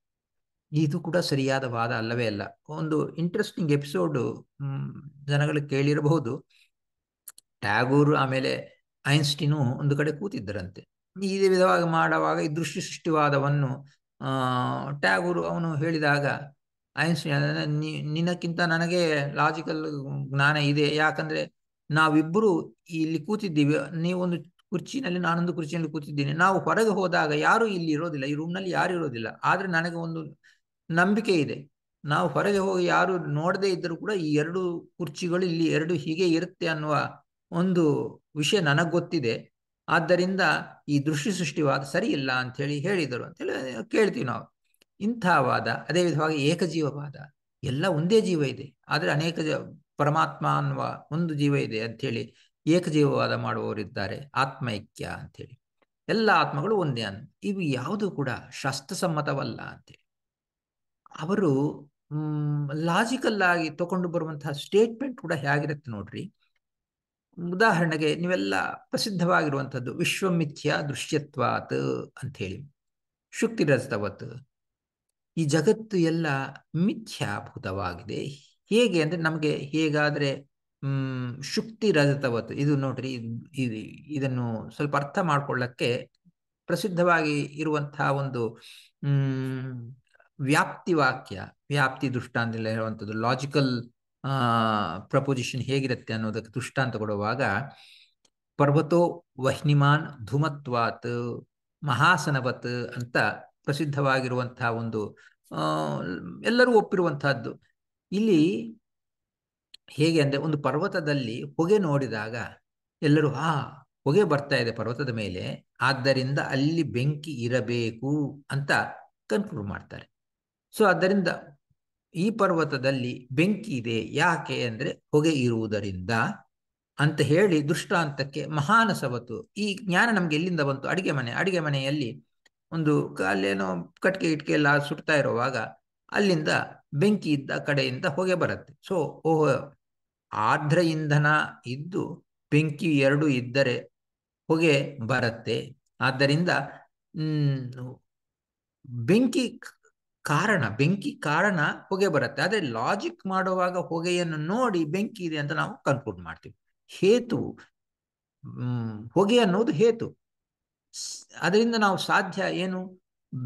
ಇದು ಕೂಡ ಸರಿಯಾದ ವಾದ ಅಲ್ಲವೇ ಅಲ್ಲ ಒಂದು ಇಂಟ್ರೆಸ್ಟಿಂಗ್ ಎಪಿಸೋಡ್ ಜನಗಳು ಕೇಳಿರಬಹುದು ಟ್ಯಾಗೂರ್ ಆಮೇಲೆ ಐನ್ಸ್ಟೀನು ಒಂದು ಕಡೆ ಕೂತಿದ್ದರಂತೆ ಇದೇ ವಿಧವಾಗಿ ಮಾಡುವಾಗ ಈ ದೃಷ್ಟಿ ಸೃಷ್ಟಿವಾದವನ್ನು ಟ್ಯಾಗೂರು ಅವನು ಹೇಳಿದಾಗ ಐನ್ಸ್ಟೀನ್ ನಿನ್ನಕ್ಕಿಂತ ನನಗೆ ಲಾಜಿಕಲ್ ಜ್ಞಾನ ಇದೆ ಯಾಕಂದ್ರೆ ನಾವಿಬ್ಬರು ಇಲ್ಲಿ ಕೂತಿದ್ದೀವಿ ನೀವೊಂದು ಕುರ್ಚಿನಲ್ಲಿ ನಾನೊಂದು ಕುರ್ಚಿನಲ್ಲಿ ಕೂತಿದ್ದೀನಿ ನಾವು ಹೊರಗೆ ಹೋದಾಗ ಯಾರು ಇಲ್ಲಿ ಇರೋದಿಲ್ಲ ಈ ರೂಮ್ನಲ್ಲಿ ಯಾರು ಇರೋದಿಲ್ಲ ಆದ್ರೆ ನನಗೆ ಒಂದು ನಂಬಿಕೆ ಇದೆ ನಾವು ಹೊರಗೆ ಹೋಗಿ ಯಾರು ನೋಡದೇ ಇದ್ದರೂ ಕೂಡ ಈ ಎರಡು ಕುರ್ಚಿಗಳು ಇಲ್ಲಿ ಎರಡು ಹೀಗೆ ಇರುತ್ತೆ ಅನ್ನುವ ಒಂದು ವಿಷಯ ನನಗೆ ಗೊತ್ತಿದೆ ಆದ್ದರಿಂದ ಈ ದೃಷ್ಟಿ ಸೃಷ್ಟಿವಾದ ಸರಿ ಇಲ್ಲ ಹೇಳಿ ಹೇಳಿದರು ಅಂತೇಳಿ ಕೇಳ್ತೀವಿ ನಾವು ಇಂಥವಾದ ಅದೇ ವಿಧವಾಗಿ ಏಕಜೀವವಾದ ಎಲ್ಲ ಒಂದೇ ಜೀವ ಇದೆ ಆದರೆ ಅನೇಕ ಜ ಪರಮಾತ್ಮ ಅನ್ನುವ ಒಂದು ಜೀವ ಇದೆ ಅಂಥೇಳಿ ಏಕಜೀವವಾದ ಮಾಡುವವರಿದ್ದಾರೆ ಆತ್ಮೈಕ್ಯ ಅಂಥೇಳಿ ಎಲ್ಲ ಆತ್ಮಗಳು ಒಂದೇ ಅನ್ ಇವು ಯಾವುದು ಕೂಡ ಶಾಸ್ತ್ರಸಮ್ಮತವಲ್ಲ ಅಂತೇಳಿ ಅವರು ಲಾಜಿಕಲ್ ಆಗಿ ತಗೊಂಡು ಬರುವಂತಹ ಸ್ಟೇಟ್ಮೆಂಟ್ ಕೂಡ ಹೇಗಿರುತ್ತೆ ನೋಡ್ರಿ ಉದಾಹರಣೆಗೆ ನೀವೆಲ್ಲ ಪ್ರಸಿದ್ಧವಾಗಿರುವಂಥದ್ದು ವಿಶ್ವಮಿಥ್ಯಾ ದೃಶ್ಯತ್ವಾತ್ ಅಂಥೇಳಿ ಶುಕ್ತಿರಸ್ತವತ್ ಈ ಜಗತ್ತು ಎಲ್ಲ ಮಿಥ್ಯಾಭೂತವಾಗಿದೆ ಹೇಗೆ ಅಂದರೆ ನಮಗೆ ಹ್ಮ್ ಶುಕ್ತಿ ರಜತವತ್ತು ಇದು ನೋಡ್ರಿ ಇದನ್ನು ಸ್ವಲ್ಪ ಅರ್ಥ ಮಾಡ್ಕೊಳ್ಳಕ್ಕೆ ಪ್ರಸಿದ್ಧವಾಗಿ ಇರುವಂತಹ ಒಂದು ವ್ಯಾಪ್ತಿ ವಾಕ್ಯ ವ್ಯಾಪ್ತಿ ದೃಷ್ಟಾಂತ ಹೇಳುವಂಥದ್ದು ಲಾಜಿಕಲ್ ಪ್ರಪೋಸಿಷನ್ ಹೇಗಿರುತ್ತೆ ಅನ್ನೋದಕ್ಕೆ ದೃಷ್ಟಾಂತ ಕೊಡುವಾಗ ಪರ್ವತೋ ವಹ್ನಿಮಾನ್ ಧುಮತ್ವಾತ್ ಮಹಾಸನವತ್ ಅಂತ ಪ್ರಸಿದ್ಧವಾಗಿರುವಂತಹ ಒಂದು ಎಲ್ಲರೂ ಒಪ್ಪಿರುವಂತಹದ್ದು ಇಲ್ಲಿ ಹೇಗೆ ಅಂದರೆ ಒಂದು ಪರ್ವತದಲ್ಲಿ ಹೊಗೆ ನೋಡಿದಾಗ ಎಲ್ಲರೂ ಆ ಹೊಗೆ ಬರ್ತಾ ಇದೆ ಪರ್ವತದ ಮೇಲೆ ಆದ್ದರಿಂದ ಅಲ್ಲಿ ಬೆಂಕಿ ಇರಬೇಕು ಅಂತ ಕನ್ಕ್ಲೂಡ್ ಮಾಡ್ತಾರೆ ಸೊ ಅದರಿಂದ ಈ ಪರ್ವತದಲ್ಲಿ ಬೆಂಕಿ ಇದೆ ಯಾಕೆ ಅಂದ್ರೆ ಹೊಗೆ ಇರುವುದರಿಂದ ಅಂತ ಹೇಳಿ ದೃಷ್ಟಾಂತಕ್ಕೆ ಮಹಾನಸವತ್ತು ಈ ಜ್ಞಾನ ನಮ್ಗೆ ಎಲ್ಲಿಂದ ಬಂತು ಅಡಿಗೆ ಮನೆ ಅಡಿಗೆ ಮನೆಯಲ್ಲಿ ಒಂದು ಅಲ್ಲೇನೋ ಕಟ್ಕೆ ಇಟ್ಕೆ ಎಲ್ಲ ಸುಡ್ತಾ ಇರುವಾಗ ಅಲ್ಲಿಂದ ಬೆಂಕಿ ಇದ್ದ ಕಡೆಯಿಂದ ಹೊಗೆ ಬರುತ್ತೆ ಸೊ ಓಹ್ ಆರ್ದ್ರ ಇಂಧನ ಇದ್ದು ಬೆಂಕಿ ಎರಡು ಇದ್ದರೆ ಹೊಗೆ ಬರುತ್ತೆ ಆದ್ದರಿಂದ ಬೆಂಕಿ ಕಾರಣ ಬೆಂಕಿ ಕಾರಣ ಹೊಗೆ ಬರುತ್ತೆ ಆದರೆ ಲಾಜಿಕ್ ಮಾಡುವಾಗ ಹೊಗೆಯನ್ನು ನೋಡಿ ಬೆಂಕಿ ಇದೆ ಅಂತ ನಾವು ಕನ್ಕ್ಲೂಡ್ ಮಾಡ್ತೀವಿ ಹೇತು ಹೊಗೆ ಅನ್ನೋದು ಹೇತು ಅದರಿಂದ ನಾವು ಸಾಧ್ಯ ಏನು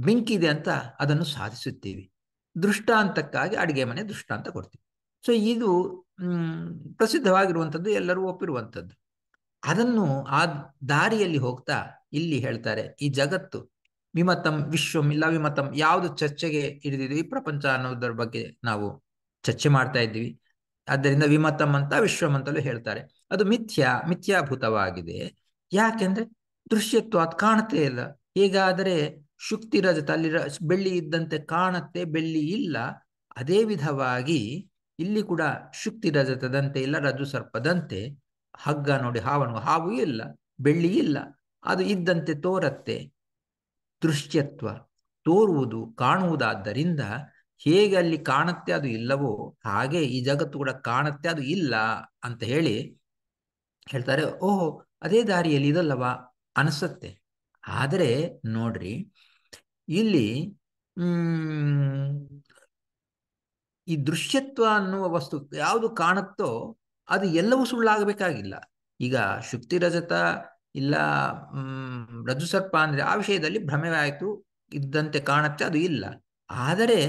ಬೆಂಕಿ ಇದೆ ಅಂತ ಅದನ್ನು ಸಾಧಿಸುತ್ತೀವಿ ದೃಷ್ಟಾಂತಕ್ಕಾಗಿ ಅಡುಗೆ ಮನೆ ದೃಷ್ಟಾಂತ ಕೊಡ್ತೀವಿ ಸೊ ಇದು ಪ್ರಸಿದ್ಧವಾಗಿರುವಂಥದ್ದು ಎಲ್ಲರೂ ಒಪ್ಪಿರುವಂಥದ್ದು ಅದನ್ನು ಆ ದಾರಿಯಲ್ಲಿ ಹೋಗ್ತಾ ಇಲ್ಲಿ ಹೇಳ್ತಾರೆ ಈ ಜಗತ್ತು ವಿಮತಂ ವಿಶ್ವಂ ಇಲ್ಲ ವಿಮತಂ ಯಾವುದು ಚರ್ಚೆಗೆ ಹಿಡಿದಿದ್ವಿ ಪ್ರಪಂಚ ಅನ್ನೋದ್ರ ಬಗ್ಗೆ ನಾವು ಚರ್ಚೆ ಮಾಡ್ತಾ ಇದ್ವಿ ಆದ್ದರಿಂದ ವಿಮತಂ ಅಂತ ವಿಶ್ವಂ ಅಂತಲೂ ಹೇಳ್ತಾರೆ ಅದು ಮಿಥ್ಯಾ ಮಿಥ್ಯಾಭೂತವಾಗಿದೆ ಯಾಕೆಂದ್ರೆ ದೃಶ್ಯತ್ವ ಅದು ಕಾಣತೇ ಇಲ್ಲ ಹೇಗಾದರೆ ಶುಕ್ತಿ ರಜತ ಅಲ್ಲಿರ ಬೆಳ್ಳಿ ಇದ್ದಂತೆ ಕಾಣತ್ತೆ ಬೆಳ್ಳಿ ಇಲ್ಲ ಅದೇ ವಿಧವಾಗಿ ಇಲ್ಲಿ ಕೂಡ ಶುಕ್ತಿ ರಜತದಂತೆ ಇಲ್ಲ ರಜು ಸರ್ಪದಂತೆ ಹಗ್ಗ ನೋಡಿ ಹಾವನು ಹಾವು ಇಲ್ಲ ಬೆಳ್ಳಿ ಇಲ್ಲ ಅದು ಇದ್ದಂತೆ ತೋರತ್ತೆ ದೃಶ್ಯತ್ವ ತೋರುವುದು ಕಾಣುವುದಾದ್ದರಿಂದ ಹೇಗೆ ಅಲ್ಲಿ ಕಾಣತ್ತೆ ಅದು ಇಲ್ಲವೋ ಹಾಗೆ ಈ ಜಗತ್ತು ಕೂಡ ಕಾಣುತ್ತೆ ಅದು ಇಲ್ಲ ಅಂತ ಹೇಳಿ ಹೇಳ್ತಾರೆ ಓಹೋ ಅದೇ ದಾರಿಯಲ್ಲಿ ಇದಲ್ಲವಾ ಅನಿಸುತ್ತೆ ಆದರೆ ನೋಡ್ರಿ ಇಲ್ಲಿ ಈ ದೃಶ್ಯತ್ವ ಅನ್ನುವ ವಸ್ತು ಯಾವುದು ಕಾಣುತ್ತೋ ಅದು ಎಲ್ಲವೂ ಸುಳ್ಳಾಗಬೇಕಾಗಿಲ್ಲ ಈಗ ಶುಕ್ತಿ ರಜತ ಇಲ್ಲ ರಜು ಸರ್ಪ ಅಂದ್ರೆ ಆ ವಿಷಯದಲ್ಲಿ ಭ್ರಮೆ ಆಯಿತು ಇದ್ದಂತೆ ಕಾಣುತ್ತೆ ಅದು ಇಲ್ಲ ಆದರೆ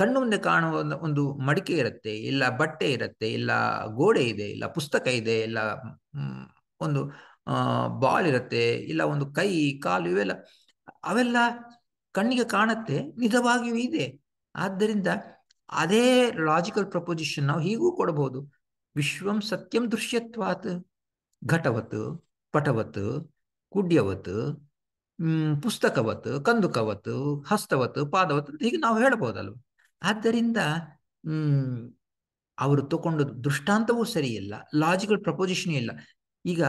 ಕಣ್ಣು ಮುಂದೆ ಕಾಣುವ ಒಂದು ಮಡಿಕೆ ಇರುತ್ತೆ ಇಲ್ಲ ಬಟ್ಟೆ ಇರುತ್ತೆ ಇಲ್ಲ ಗೋಡೆ ಇದೆ ಇಲ್ಲ ಪುಸ್ತಕ ಇದೆ ಇಲ್ಲ ಒಂದು ಬಾಲ್ ಇರುತ್ತೆ ಇಲ್ಲ ಒಂದು ಕೈ ಕಾಲು ಇವೆಲ್ಲ ಅವೆಲ್ಲ ಕಣ್ಣಿಗೆ ಕಾಣುತ್ತೆ ನಿಜವಾಗಿಯೂ ಇದೆ ಆದ್ದರಿಂದ ಅದೇ ಲಾಜಿಕಲ್ ಪ್ರಪೋಸಿಷನ್ ನಾವು ಹೀಗೂ ಕೊಡಬಹುದು ವಿಶ್ವಂ ಸತ್ಯಂ ದೃಶ್ಯತ್ವಾತ್ ಘಟವತ್ತು ಪಟವತ್ತು ಕುಡ್ಯವತ್ತು ಪುಸ್ತಕವತ್ತು ಕಂದುಕವತ್ತು ಹಸ್ತವತ್ತು ಪಾದವತು ಹೀಗೆ ನಾವು ಹೇಳ್ಬೋದಲ್ವ ಆದ್ದರಿಂದ ಅವರು ತಗೊಂಡು ದೃಷ್ಟಾಂತವೂ ಸರಿಯಿಲ್ಲ ಲಾಜಿಕಲ್ ಪ್ರಪೋಸಿಷನ್ ಇಲ್ಲ ಈಗ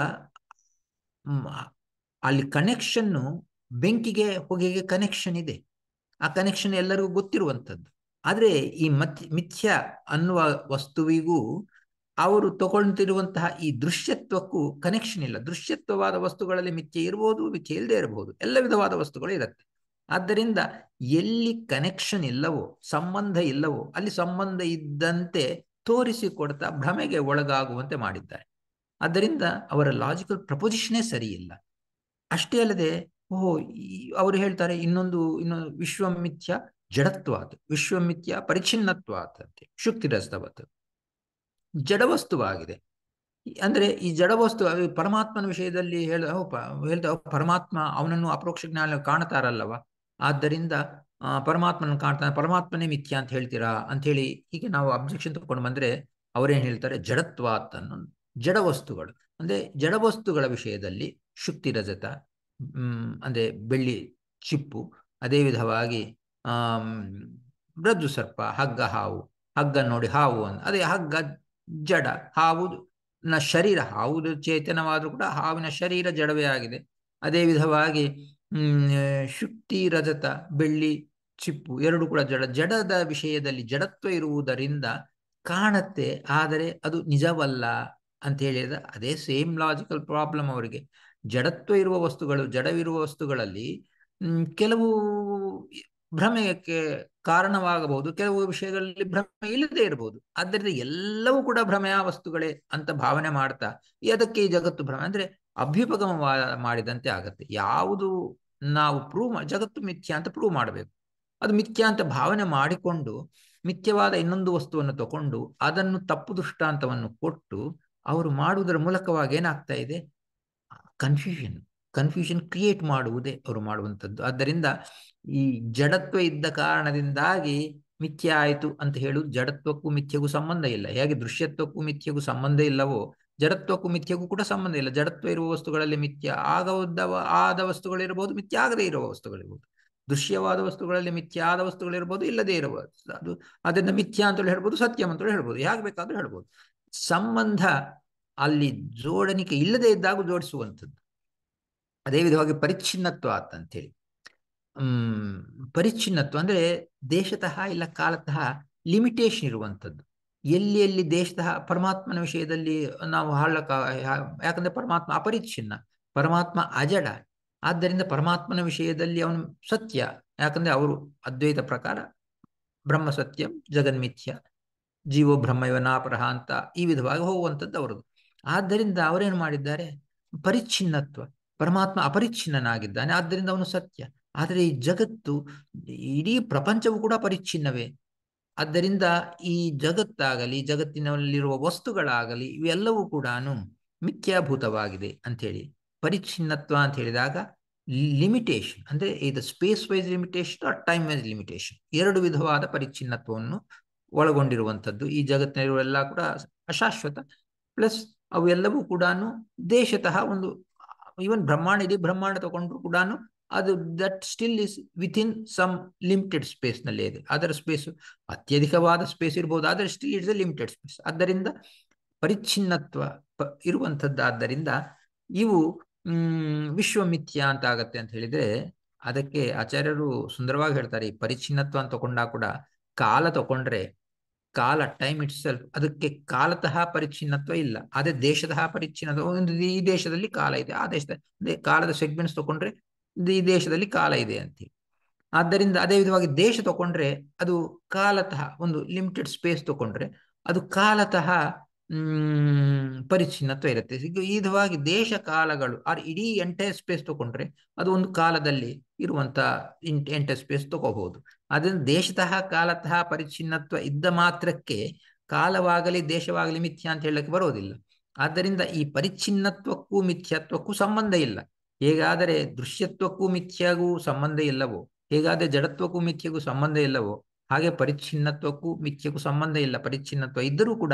ಅಲ್ಲಿ ಕನೆಕ್ಷನ್ನು ಬೆಂಕಿಗೆ ಹೊಗೆಗೆ ಕನೆಕ್ಷನ್ ಇದೆ ಆ ಕನೆಕ್ಷನ್ ಎಲ್ಲರಿಗೂ ಗೊತ್ತಿರುವಂಥದ್ದು ಆದರೆ ಈ ಮತ್ ಮಿಥ್ಯ ಅನ್ನುವ ವಸ್ತುವಿಗೂ ಅವರು ತಗೊಳ್ತಿರುವಂತಹ ಈ ದೃಶ್ಯತ್ವಕ್ಕೂ ಕನೆಕ್ಷನ್ ಇಲ್ಲ ದೃಶ್ಯತ್ವವಾದ ವಸ್ತುಗಳಲ್ಲಿ ಮಿಥ್ಯೆ ಇರ್ಬೋದು ಮಿಥ್ಯೆ ಇಲ್ಲದೆ ಇರಬಹುದು ಎಲ್ಲ ವಿಧವಾದ ವಸ್ತುಗಳು ಇರುತ್ತೆ ಆದ್ದರಿಂದ ಎಲ್ಲಿ ಕನೆಕ್ಷನ್ ಇಲ್ಲವೋ ಸಂಬಂಧ ಇಲ್ಲವೋ ಅಲ್ಲಿ ಸಂಬಂಧ ಇದ್ದಂತೆ ತೋರಿಸಿಕೊಡ್ತಾ ಭ್ರಮೆಗೆ ಒಳಗಾಗುವಂತೆ ಮಾಡಿದ್ದಾರೆ ಆದ್ದರಿಂದ ಅವರ ಲಾಜಿಕಲ್ ಪ್ರಪೋಸಿಷನೇ ಸರಿ ಇಲ್ಲ ಅಷ್ಟೇ ಅಲ್ಲದೆ ಓಹೋ ಅವರು ಹೇಳ್ತಾರೆ ಇನ್ನೊಂದು ಇನ್ನೊಂದು ವಿಶ್ವಮಿಥ್ಯ ಜಡತ್ವಾತ್ ವಿಶ್ವಮಿಥ್ಯ ಪರಿಚ್ಛಿನ್ನತ್ವಾತ್ ಅಂತ ಶುಕ್ತಿರಸ್ತವತ್ ಜಡವಸ್ತುವಾಗಿದೆ ಅಂದ್ರೆ ಈ ಜಡವಸ್ತು ಪರಮಾತ್ಮನ ವಿಷಯದಲ್ಲಿ ಹೇಳ ಹೇಳ್ತಾ ಪರಮಾತ್ಮ ಅವನನ್ನು ಅಪರೋಕ್ಷ ಜ್ಞಾನ ಕಾಣ್ತಾರಲ್ಲವ ಆದ್ದರಿಂದ ಪರಮಾತ್ಮನ ಕಾಣ್ತಾನೆ ಪರಮಾತ್ಮನೇ ಮಿಥ್ಯ ಅಂತ ಹೇಳ್ತೀರಾ ಅಂತ ಹೇಳಿ ಹೀಗೆ ನಾವು ಅಬ್ಜೆಕ್ಷನ್ ತಗೊಂಡು ಬಂದ್ರೆ ಅವರೇನು ಹೇಳ್ತಾರೆ ಜಡತ್ವಾತ್ ಜಡ ಜಡವಸ್ತುಗಳು ಅಂದ್ರೆ ಜಡವಸ್ತುಗಳ ವಿಷಯದಲ್ಲಿ ಶುಕ್ತಿ ರಜತ ಅಂದ್ರೆ ಬೆಳ್ಳಿ ಚಿಪ್ಪು ಅದೇ ವಿಧವಾಗಿ ಆ ಸರ್ಪ ಹಗ್ಗ ಹಾವು ಹಗ್ಗ ನೋಡಿ ಹಾವು ಅಂತ ಅದೇ ಹಗ್ಗ ಜಡ ಹಾವುದು ನ ಶರೀರ ಹಾವುದು ಚೇತನವಾದರೂ ಕೂಡ ಹಾವಿನ ಶರೀರ ಜಡವೇ ಆಗಿದೆ ಅದೇ ವಿಧವಾಗಿ ಶುಕ್ತಿ ರಜತ ಬೆಳ್ಳಿ ಚಿಪ್ಪು ಎರಡು ಕೂಡ ಜಡ ಜಡದ ವಿಷಯದಲ್ಲಿ ಜಡತ್ವ ಇರುವುದರಿಂದ ಕಾಣತ್ತೆ ಆದರೆ ಅದು ನಿಜವಲ್ಲ ಅಂತ ಹೇಳಿದ ಅದೇ ಸೇಮ್ ಲಾಜಿಕಲ್ ಪ್ರಾಬ್ಲಮ್ ಅವರಿಗೆ ಜಡತ್ವ ಇರುವ ವಸ್ತುಗಳು ಜಡವಿರುವ ವಸ್ತುಗಳಲ್ಲಿ ಕೆಲವು ಭ್ರಮೆಯಕ್ಕೆ ಕಾರಣವಾಗಬಹುದು ಕೆಲವು ವಿಷಯಗಳಲ್ಲಿ ಭ್ರಮೆ ಇಲ್ಲದೆ ಇರಬಹುದು ಆದ್ದರಿಂದ ಎಲ್ಲವೂ ಕೂಡ ಭ್ರಮೆಯ ವಸ್ತುಗಳೇ ಅಂತ ಭಾವನೆ ಮಾಡ್ತಾ ಅದಕ್ಕೆ ಈ ಜಗತ್ತು ಭ್ರಮೆ ಅಂದ್ರೆ ಅಭ್ಯುಪಗಮ ಮಾಡಿದಂತೆ ಆಗತ್ತೆ ಯಾವುದು ನಾವು ಪ್ರೂವ್ ಜಗತ್ತು ಮಿಥ್ಯ ಅಂತ ಪ್ರೂವ್ ಮಾಡಬೇಕು ಅದು ಮಿಥ್ಯ ಅಂತ ಭಾವನೆ ಮಾಡಿಕೊಂಡು ಮಿಥ್ಯವಾದ ಇನ್ನೊಂದು ವಸ್ತುವನ್ನು ತಗೊಂಡು ಅದನ್ನು ತಪ್ಪು ದೃಷ್ಟಾಂತವನ್ನು ಕೊಟ್ಟು ಅವರು ಮಾಡುವುದರ ಮೂಲಕವಾಗಿ ಏನಾಗ್ತಾ ಇದೆ ಕನ್ಫ್ಯೂಷನ್ ಕನ್ಫ್ಯೂಷನ್ ಕ್ರಿಯೇಟ್ ಮಾಡುವುದೇ ಅವರು ಮಾಡುವಂಥದ್ದು ಆದ್ದರಿಂದ ಈ ಜಡತ್ವ ಇದ್ದ ಕಾರಣದಿಂದಾಗಿ ಮಿಥ್ಯ ಆಯಿತು ಅಂತ ಹೇಳು ಜಡತ್ವಕ್ಕೂ ಮಿಥ್ಯಗೂ ಸಂಬಂಧ ಇಲ್ಲ ಹೇಗೆ ದೃಶ್ಯತ್ವಕ್ಕೂ ಮಿಥ್ಯಗೂ ಸಂಬಂಧ ಇಲ್ಲವೋ ಜಡತ್ವಕ್ಕೂ ಮಿಥ್ಯಗೂ ಕೂಡ ಸಂಬಂಧ ಇಲ್ಲ ಜಡತ್ವ ಇರುವ ವಸ್ತುಗಳಲ್ಲಿ ಮಿಥ್ಯ ಆಗದವ ಆದ ವಸ್ತುಗಳಿರಬಹುದು ಮಿಥ್ಯ ಆಗದೇ ಇರುವ ವಸ್ತುಗಳಿರ್ಬೋದು ದೃಶ್ಯವಾದ ವಸ್ತುಗಳಲ್ಲಿ ಮಿಥ್ಯ ಆದ ವಸ್ತುಗಳಿರ್ಬೋದು ಇಲ್ಲದೇ ಇರಬಹುದು ಅದು ಅದರಿಂದ ಮಿಥ್ಯ ಅಂತೇಳಿ ಹೇಳ್ಬೋದು ಸತ್ಯಂ ಅಂತೇಳಿ ಹೇಳ್ಬೋದು ಹೇಗೆ ಬೇಕಾದ್ರೂ ಹೇಳ್ಬೋದು ಸಂಬಂಧ ಅಲ್ಲಿ ಜೋಡಣಿಕೆ ಇಲ್ಲದೇ ಇದ್ದಾಗ ಜೋಡಿಸುವಂಥದ್ದು ಅದೇ ವಿಧವಾಗಿ ಪರಿಚ್ಛಿನ್ನತ್ವ ಹೇಳಿ ಪರಿಚ್ಛಿನ್ನತ್ವ ಅಂದರೆ ದೇಶತಃ ಇಲ್ಲ ಕಾಲತಃ ಲಿಮಿಟೇಷನ್ ಇರುವಂಥದ್ದು ಎಲ್ಲಿ ಎಲ್ಲಿ ದೇಶತಃ ಪರಮಾತ್ಮನ ವಿಷಯದಲ್ಲಿ ನಾವು ಹಾಳಕ ಯಾಕಂದ್ರೆ ಪರಮಾತ್ಮ ಅಪರಿಚ್ಛಿನ್ನ ಪರಮಾತ್ಮ ಅಜಡ ಆದ್ದರಿಂದ ಪರಮಾತ್ಮನ ವಿಷಯದಲ್ಲಿ ಅವನು ಸತ್ಯ ಯಾಕಂದ್ರೆ ಅವರು ಅದ್ವೈತ ಪ್ರಕಾರ ಬ್ರಹ್ಮ ಸತ್ಯಂ ಜಗನ್ಮಿಥ್ಯ ಜೀವೋ ಇವನಾಪರಹ ಅಂತ ಈ ವಿಧವಾಗಿ ಹೋಗುವಂಥದ್ದು ಅವರದು ಆದ್ದರಿಂದ ಅವರೇನು ಮಾಡಿದ್ದಾರೆ ಪರಿಚ್ಛಿನ್ನತ್ವ ಪರಮಾತ್ಮ ಅಪರಿಚ್ಛಿನ್ನನಾಗಿದ್ದಾನೆ ಆದ್ದರಿಂದ ಅವನು ಸತ್ಯ ಆದರೆ ಈ ಜಗತ್ತು ಇಡೀ ಪ್ರಪಂಚವು ಕೂಡ ಪರಿಚ್ಛಿನ್ನವೇ ಆದ್ದರಿಂದ ಈ ಜಗತ್ತಾಗಲಿ ಜಗತ್ತಿನಲ್ಲಿರುವ ವಸ್ತುಗಳಾಗಲಿ ಇವೆಲ್ಲವೂ ಕೂಡ ಮಿಥ್ಯಾಭೂತವಾಗಿದೆ ಅಂಥೇಳಿ ಪರಿಚ್ಛಿನ್ನತ್ವ ಅಂತ ಹೇಳಿದಾಗ ಲಿಮಿಟೇಷನ್ ಅಂದರೆ ಇದು space wise limitation or time wise limitation ಎರಡು ವಿಧವಾದ ಪರಿಚ್ಛಿನ್ನತ್ವವನ್ನು ಒಳಗೊಂಡಿರುವಂಥದ್ದು ಈ ಎಲ್ಲ ಕೂಡ ಅಶಾಶ್ವತ ಪ್ಲಸ್ ಅವೆಲ್ಲವೂ ಕೂಡ ದೇಶತಃ ಒಂದು ಇವನ್ ಬ್ರಹ್ಮಾಂಡ ಇಡೀ ಬ್ರಹ್ಮಾಂಡ ತಗೊಂಡ್ರು ಕೂಡ ಅದು that still is within some limited space ನಲ್ಲಿ ಇದೆ ಅದರ ಸ್ಪೇಸ್ ಅತ್ಯಧಿಕವಾದ ಸ್ಪೇಸ್ ಇರಬಹುದು ಆದರೆ still it's a limited space ಆದ್ದರಿಂದ ಪರಿಚ್ಛಿನ್ನತ್ವ ಇರುವಂತದ್ದಾದ್ದರಿಂದ ಇವು ವಿಶ್ವಮಿಥ್ಯ ಅಂತ ಆಗತ್ತೆ ಅಂತ ಹೇಳಿದ್ರೆ ಅದಕ್ಕೆ ಆಚಾರ್ಯರು ಸುಂದರವಾಗಿ ಹೇಳ್ತಾರೆ ಈ ಪರಿಚ್ಛಿನ್ನತ್ವ ಅಂತ ತಗೊಂಡಾಗ ಕೂಡ ಕಾಲ ತಗೊಂಡ್ರೆ ಕಾಲ ಟೈಮ್ ಇಟ್ಸ್ ಸೆಲ್ಫ್ ಅದಕ್ಕೆ ಕಾಲತಃ ಪರಿಚ್ಛಿನ್ನತ್ವ ಇಲ್ಲ ಅದೇ ದೇಶದ ಪರಿಚ್ಛಿನ್ನತ್ವ ಒಂದು ಈ ದೇಶದಲ್ಲಿ ಕಾಲ ಇದೆ ಆ ದೇಶದ ಕಾಲದ ಸೆಗ್ಮೆಂಟ್ಸ್ ತಗೊಂಡ್ರೆ ಈ ದೇಶದಲ್ಲಿ ಕಾಲ ಇದೆ ಅಂತ ಆದ್ದರಿಂದ ಅದೇ ವಿಧವಾಗಿ ದೇಶ ತಗೊಂಡ್ರೆ ಅದು ಕಾಲತಃ ಒಂದು ಲಿಮಿಟೆಡ್ ಸ್ಪೇಸ್ ತಗೊಂಡ್ರೆ ಅದು ಕಾಲತಃ ಪರಿಚ್ಛಿನ್ನತ್ವ ಇರುತ್ತೆ ವಿಧವಾಗಿ ದೇಶ ಕಾಲಗಳು ಆರ್ ಇಡೀ ಎಂಟೈರ್ ಸ್ಪೇಸ್ ತಗೊಂಡ್ರೆ ಅದು ಒಂದು ಕಾಲದಲ್ಲಿ ಇರುವಂತ ಎಂಟೈರ್ ಸ್ಪೇಸ್ ತಗೋಬಹುದು ಅದರಿಂದ ದೇಶತಃ ಕಾಲತಃ ಪರಿಚ್ಛಿನ್ನತ್ವ ಇದ್ದ ಮಾತ್ರಕ್ಕೆ ಕಾಲವಾಗಲಿ ದೇಶವಾಗಲಿ ಮಿಥ್ಯ ಅಂತ ಹೇಳಕ್ಕೆ ಬರೋದಿಲ್ಲ ಆದ್ದರಿಂದ ಈ ಪರಿಚ್ಛಿನ್ನತ್ವಕ್ಕೂ ಮಿಥ್ಯತ್ವಕ್ಕೂ ಸಂಬಂಧ ಇಲ್ಲ ಹೇಗಾದರೆ ದೃಶ್ಯತ್ವಕ್ಕೂ ಮಿಥ್ಯಾಗೂ ಸಂಬಂಧ ಇಲ್ಲವೋ ಹೇಗಾದರೆ ಜಡತ್ವಕ್ಕೂ ಮಿಥ್ಯಗೂ ಸಂಬಂಧ ಇಲ್ಲವೋ ಹಾಗೆ ಪರಿಚ್ಛಿನ್ನತ್ವಕ್ಕೂ ಮಿಥ್ಯಕ್ಕೂ ಸಂಬಂಧ ಇಲ್ಲ ಪರಿಚ್ಛಿನ್ನತ್ವ ಇದ್ದರೂ ಕೂಡ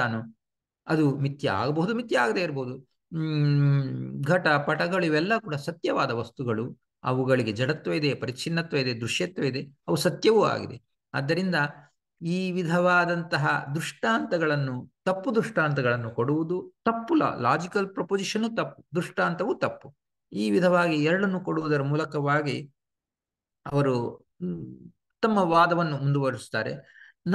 ಅದು ಮಿಥ್ಯ ಆಗಬಹುದು ಮಿಥ್ಯ ಆಗದೇ ಇರಬಹುದು ಘಟ ಪಟಗಳು ಇವೆಲ್ಲ ಕೂಡ ಸತ್ಯವಾದ ವಸ್ತುಗಳು ಅವುಗಳಿಗೆ ಜಡತ್ವ ಇದೆ ಪರಿಚ್ಛಿನ್ನತ್ವ ಇದೆ ದೃಶ್ಯತ್ವ ಇದೆ ಅವು ಸತ್ಯವೂ ಆಗಿದೆ ಆದ್ದರಿಂದ ಈ ವಿಧವಾದಂತಹ ದೃಷ್ಟಾಂತಗಳನ್ನು ತಪ್ಪು ದೃಷ್ಟಾಂತಗಳನ್ನು ಕೊಡುವುದು ತಪ್ಪು ಲಾಜಿಕಲ್ ಪ್ರಪೋಸಿಷನ್ ತಪ್ಪು ದೃಷ್ಟಾಂತವೂ ತಪ್ಪು ಈ ವಿಧವಾಗಿ ಎರಡನ್ನು ಕೊಡುವುದರ ಮೂಲಕವಾಗಿ ಅವರು ತಮ್ಮ ವಾದವನ್ನು ಮುಂದುವರಿಸುತ್ತಾರೆ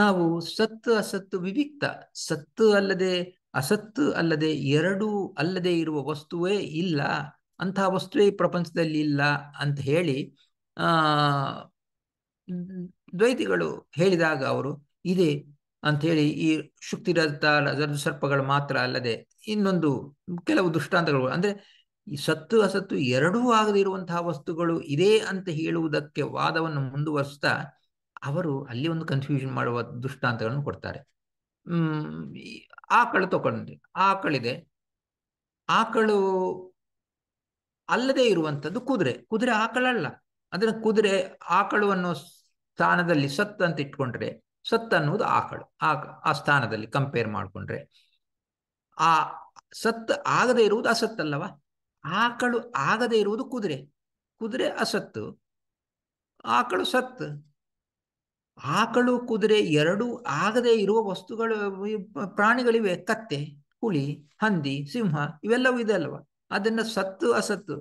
ನಾವು ಸತ್ತು ಅಸತ್ತು ವಿವಿಕ್ತ ಸತ್ತು ಅಲ್ಲದೆ ಅಸತ್ತು ಅಲ್ಲದೆ ಎರಡೂ ಅಲ್ಲದೆ ಇರುವ ವಸ್ತುವೇ ಇಲ್ಲ ಅಂತಹ ವಸ್ತುವೇ ಪ್ರಪಂಚದಲ್ಲಿ ಇಲ್ಲ ಅಂತ ಹೇಳಿ ಆ ದ್ವೈತಿಗಳು ಹೇಳಿದಾಗ ಅವರು ಇದೆ ಅಂತ ಹೇಳಿ ಈ ಶುಕ್ತಿರಥ ಸರ್ಪಗಳು ಮಾತ್ರ ಅಲ್ಲದೆ ಇನ್ನೊಂದು ಕೆಲವು ದೃಷ್ಟಾಂತಗಳು ಅಂದ್ರೆ ಈ ಸತ್ತು ಅಸತ್ತು ಎರಡೂ ಇರುವಂತಹ ವಸ್ತುಗಳು ಇದೆ ಅಂತ ಹೇಳುವುದಕ್ಕೆ ವಾದವನ್ನು ಮುಂದುವರಿಸ್ತಾ ಅವರು ಅಲ್ಲಿ ಒಂದು ಕನ್ಫ್ಯೂಷನ್ ಮಾಡುವ ದೃಷ್ಟಾಂತಗಳನ್ನು ಕೊಡ್ತಾರೆ ಹ್ಮ್ ಆಕಳು ತಗೊಂಡ್ರಿ ಆಕಳಿದೆ ಆಕಳು ಅಲ್ಲದೆ ಇರುವಂಥದ್ದು ಕುದುರೆ ಕುದುರೆ ಆಕಳಲ್ಲ ಅಂದ್ರೆ ಕುದುರೆ ಆಕಳು ಅನ್ನೋ ಸ್ಥಾನದಲ್ಲಿ ಸತ್ ಅಂತ ಇಟ್ಕೊಂಡ್ರೆ ಸತ್ ಅನ್ನುವುದು ಆಕಳು ಆ ಆ ಸ್ಥಾನದಲ್ಲಿ ಕಂಪೇರ್ ಮಾಡ್ಕೊಂಡ್ರೆ ಆ ಸತ್ ಆಗದೆ ಇರುವುದು ಅಸತ್ತಲ್ಲವಾ ಆಕಳು ಆಗದೆ ಇರುವುದು ಕುದುರೆ ಕುದುರೆ ಅಸತ್ತು ಆಕಳು ಸತ್ತು ಆಕಳು ಕುದುರೆ ಎರಡೂ ಆಗದೆ ಇರುವ ವಸ್ತುಗಳು ಪ್ರಾಣಿಗಳಿವೆ ಕತ್ತೆ ಹುಲಿ ಹಂದಿ ಸಿಂಹ ಇವೆಲ್ಲವೂ ಇದೆ ಅಲ್ವಾ ಅದನ್ನ ಸತ್ತು ಅಸತ್ತು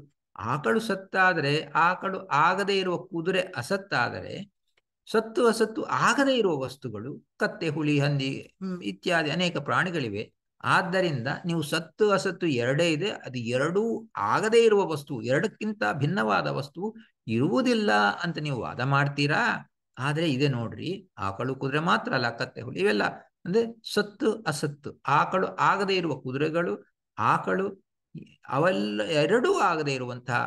ಆಕಳು ಸತ್ತಾದರೆ ಆಕಳು ಆಗದೆ ಇರುವ ಕುದುರೆ ಅಸತ್ತಾದರೆ ಸತ್ತು ಅಸತ್ತು ಆಗದೆ ಇರುವ ವಸ್ತುಗಳು ಕತ್ತೆ ಹುಲಿ ಹಂದಿ ಇತ್ಯಾದಿ ಅನೇಕ ಪ್ರಾಣಿಗಳಿವೆ ಆದ್ದರಿಂದ ನೀವು ಸತ್ತು ಅಸತ್ತು ಎರಡೇ ಇದೆ ಅದು ಎರಡೂ ಆಗದೇ ಇರುವ ವಸ್ತು ಎರಡಕ್ಕಿಂತ ಭಿನ್ನವಾದ ವಸ್ತು ಇರುವುದಿಲ್ಲ ಅಂತ ನೀವು ವಾದ ಮಾಡ್ತೀರಾ ಆದರೆ ಇದೆ ನೋಡ್ರಿ ಆಕಳು ಕುದುರೆ ಮಾತ್ರ ಅಲ್ಲ ಕತ್ತೆ ಹುಳಿ ಇವೆಲ್ಲ ಅಂದ್ರೆ ಸತ್ತು ಅಸತ್ತು ಆಕಳು ಆಗದೇ ಇರುವ ಕುದುರೆಗಳು ಆಕಳು ಅವೆಲ್ಲ ಎರಡೂ ಆಗದೇ ಇರುವಂತಹ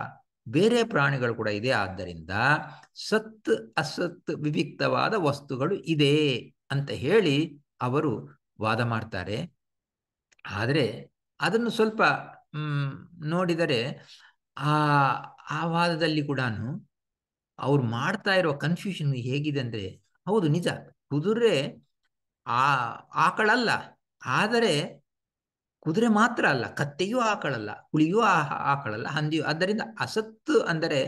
ಬೇರೆ ಪ್ರಾಣಿಗಳು ಕೂಡ ಇದೆ ಆದ್ದರಿಂದ ಸತ್ತು ಅಸತ್ತು ವಿವಿಕ್ತವಾದ ವಸ್ತುಗಳು ಇದೆ ಅಂತ ಹೇಳಿ ಅವರು ವಾದ ಮಾಡ್ತಾರೆ ಆದರೆ ಅದನ್ನು ಸ್ವಲ್ಪ ನೋಡಿದರೆ ಆ ಆ ವಾದದಲ್ಲಿ ಕೂಡ ಅವ್ರು ಮಾಡ್ತಾ ಇರೋ ಕನ್ಫ್ಯೂಷನ್ ಹೇಗಿದೆ ಅಂದರೆ ಹೌದು ನಿಜ ಕುದುರೆ ಆ ಆಕಳಲ್ಲ ಆದರೆ ಕುದುರೆ ಮಾತ್ರ ಅಲ್ಲ ಕತ್ತೆಯೂ ಆಕಳಲ್ಲ ಆ ಆಕಳಲ್ಲ ಹಂದಿಯು ಆದ್ದರಿಂದ ಅಸತ್ತು ಅಂದರೆ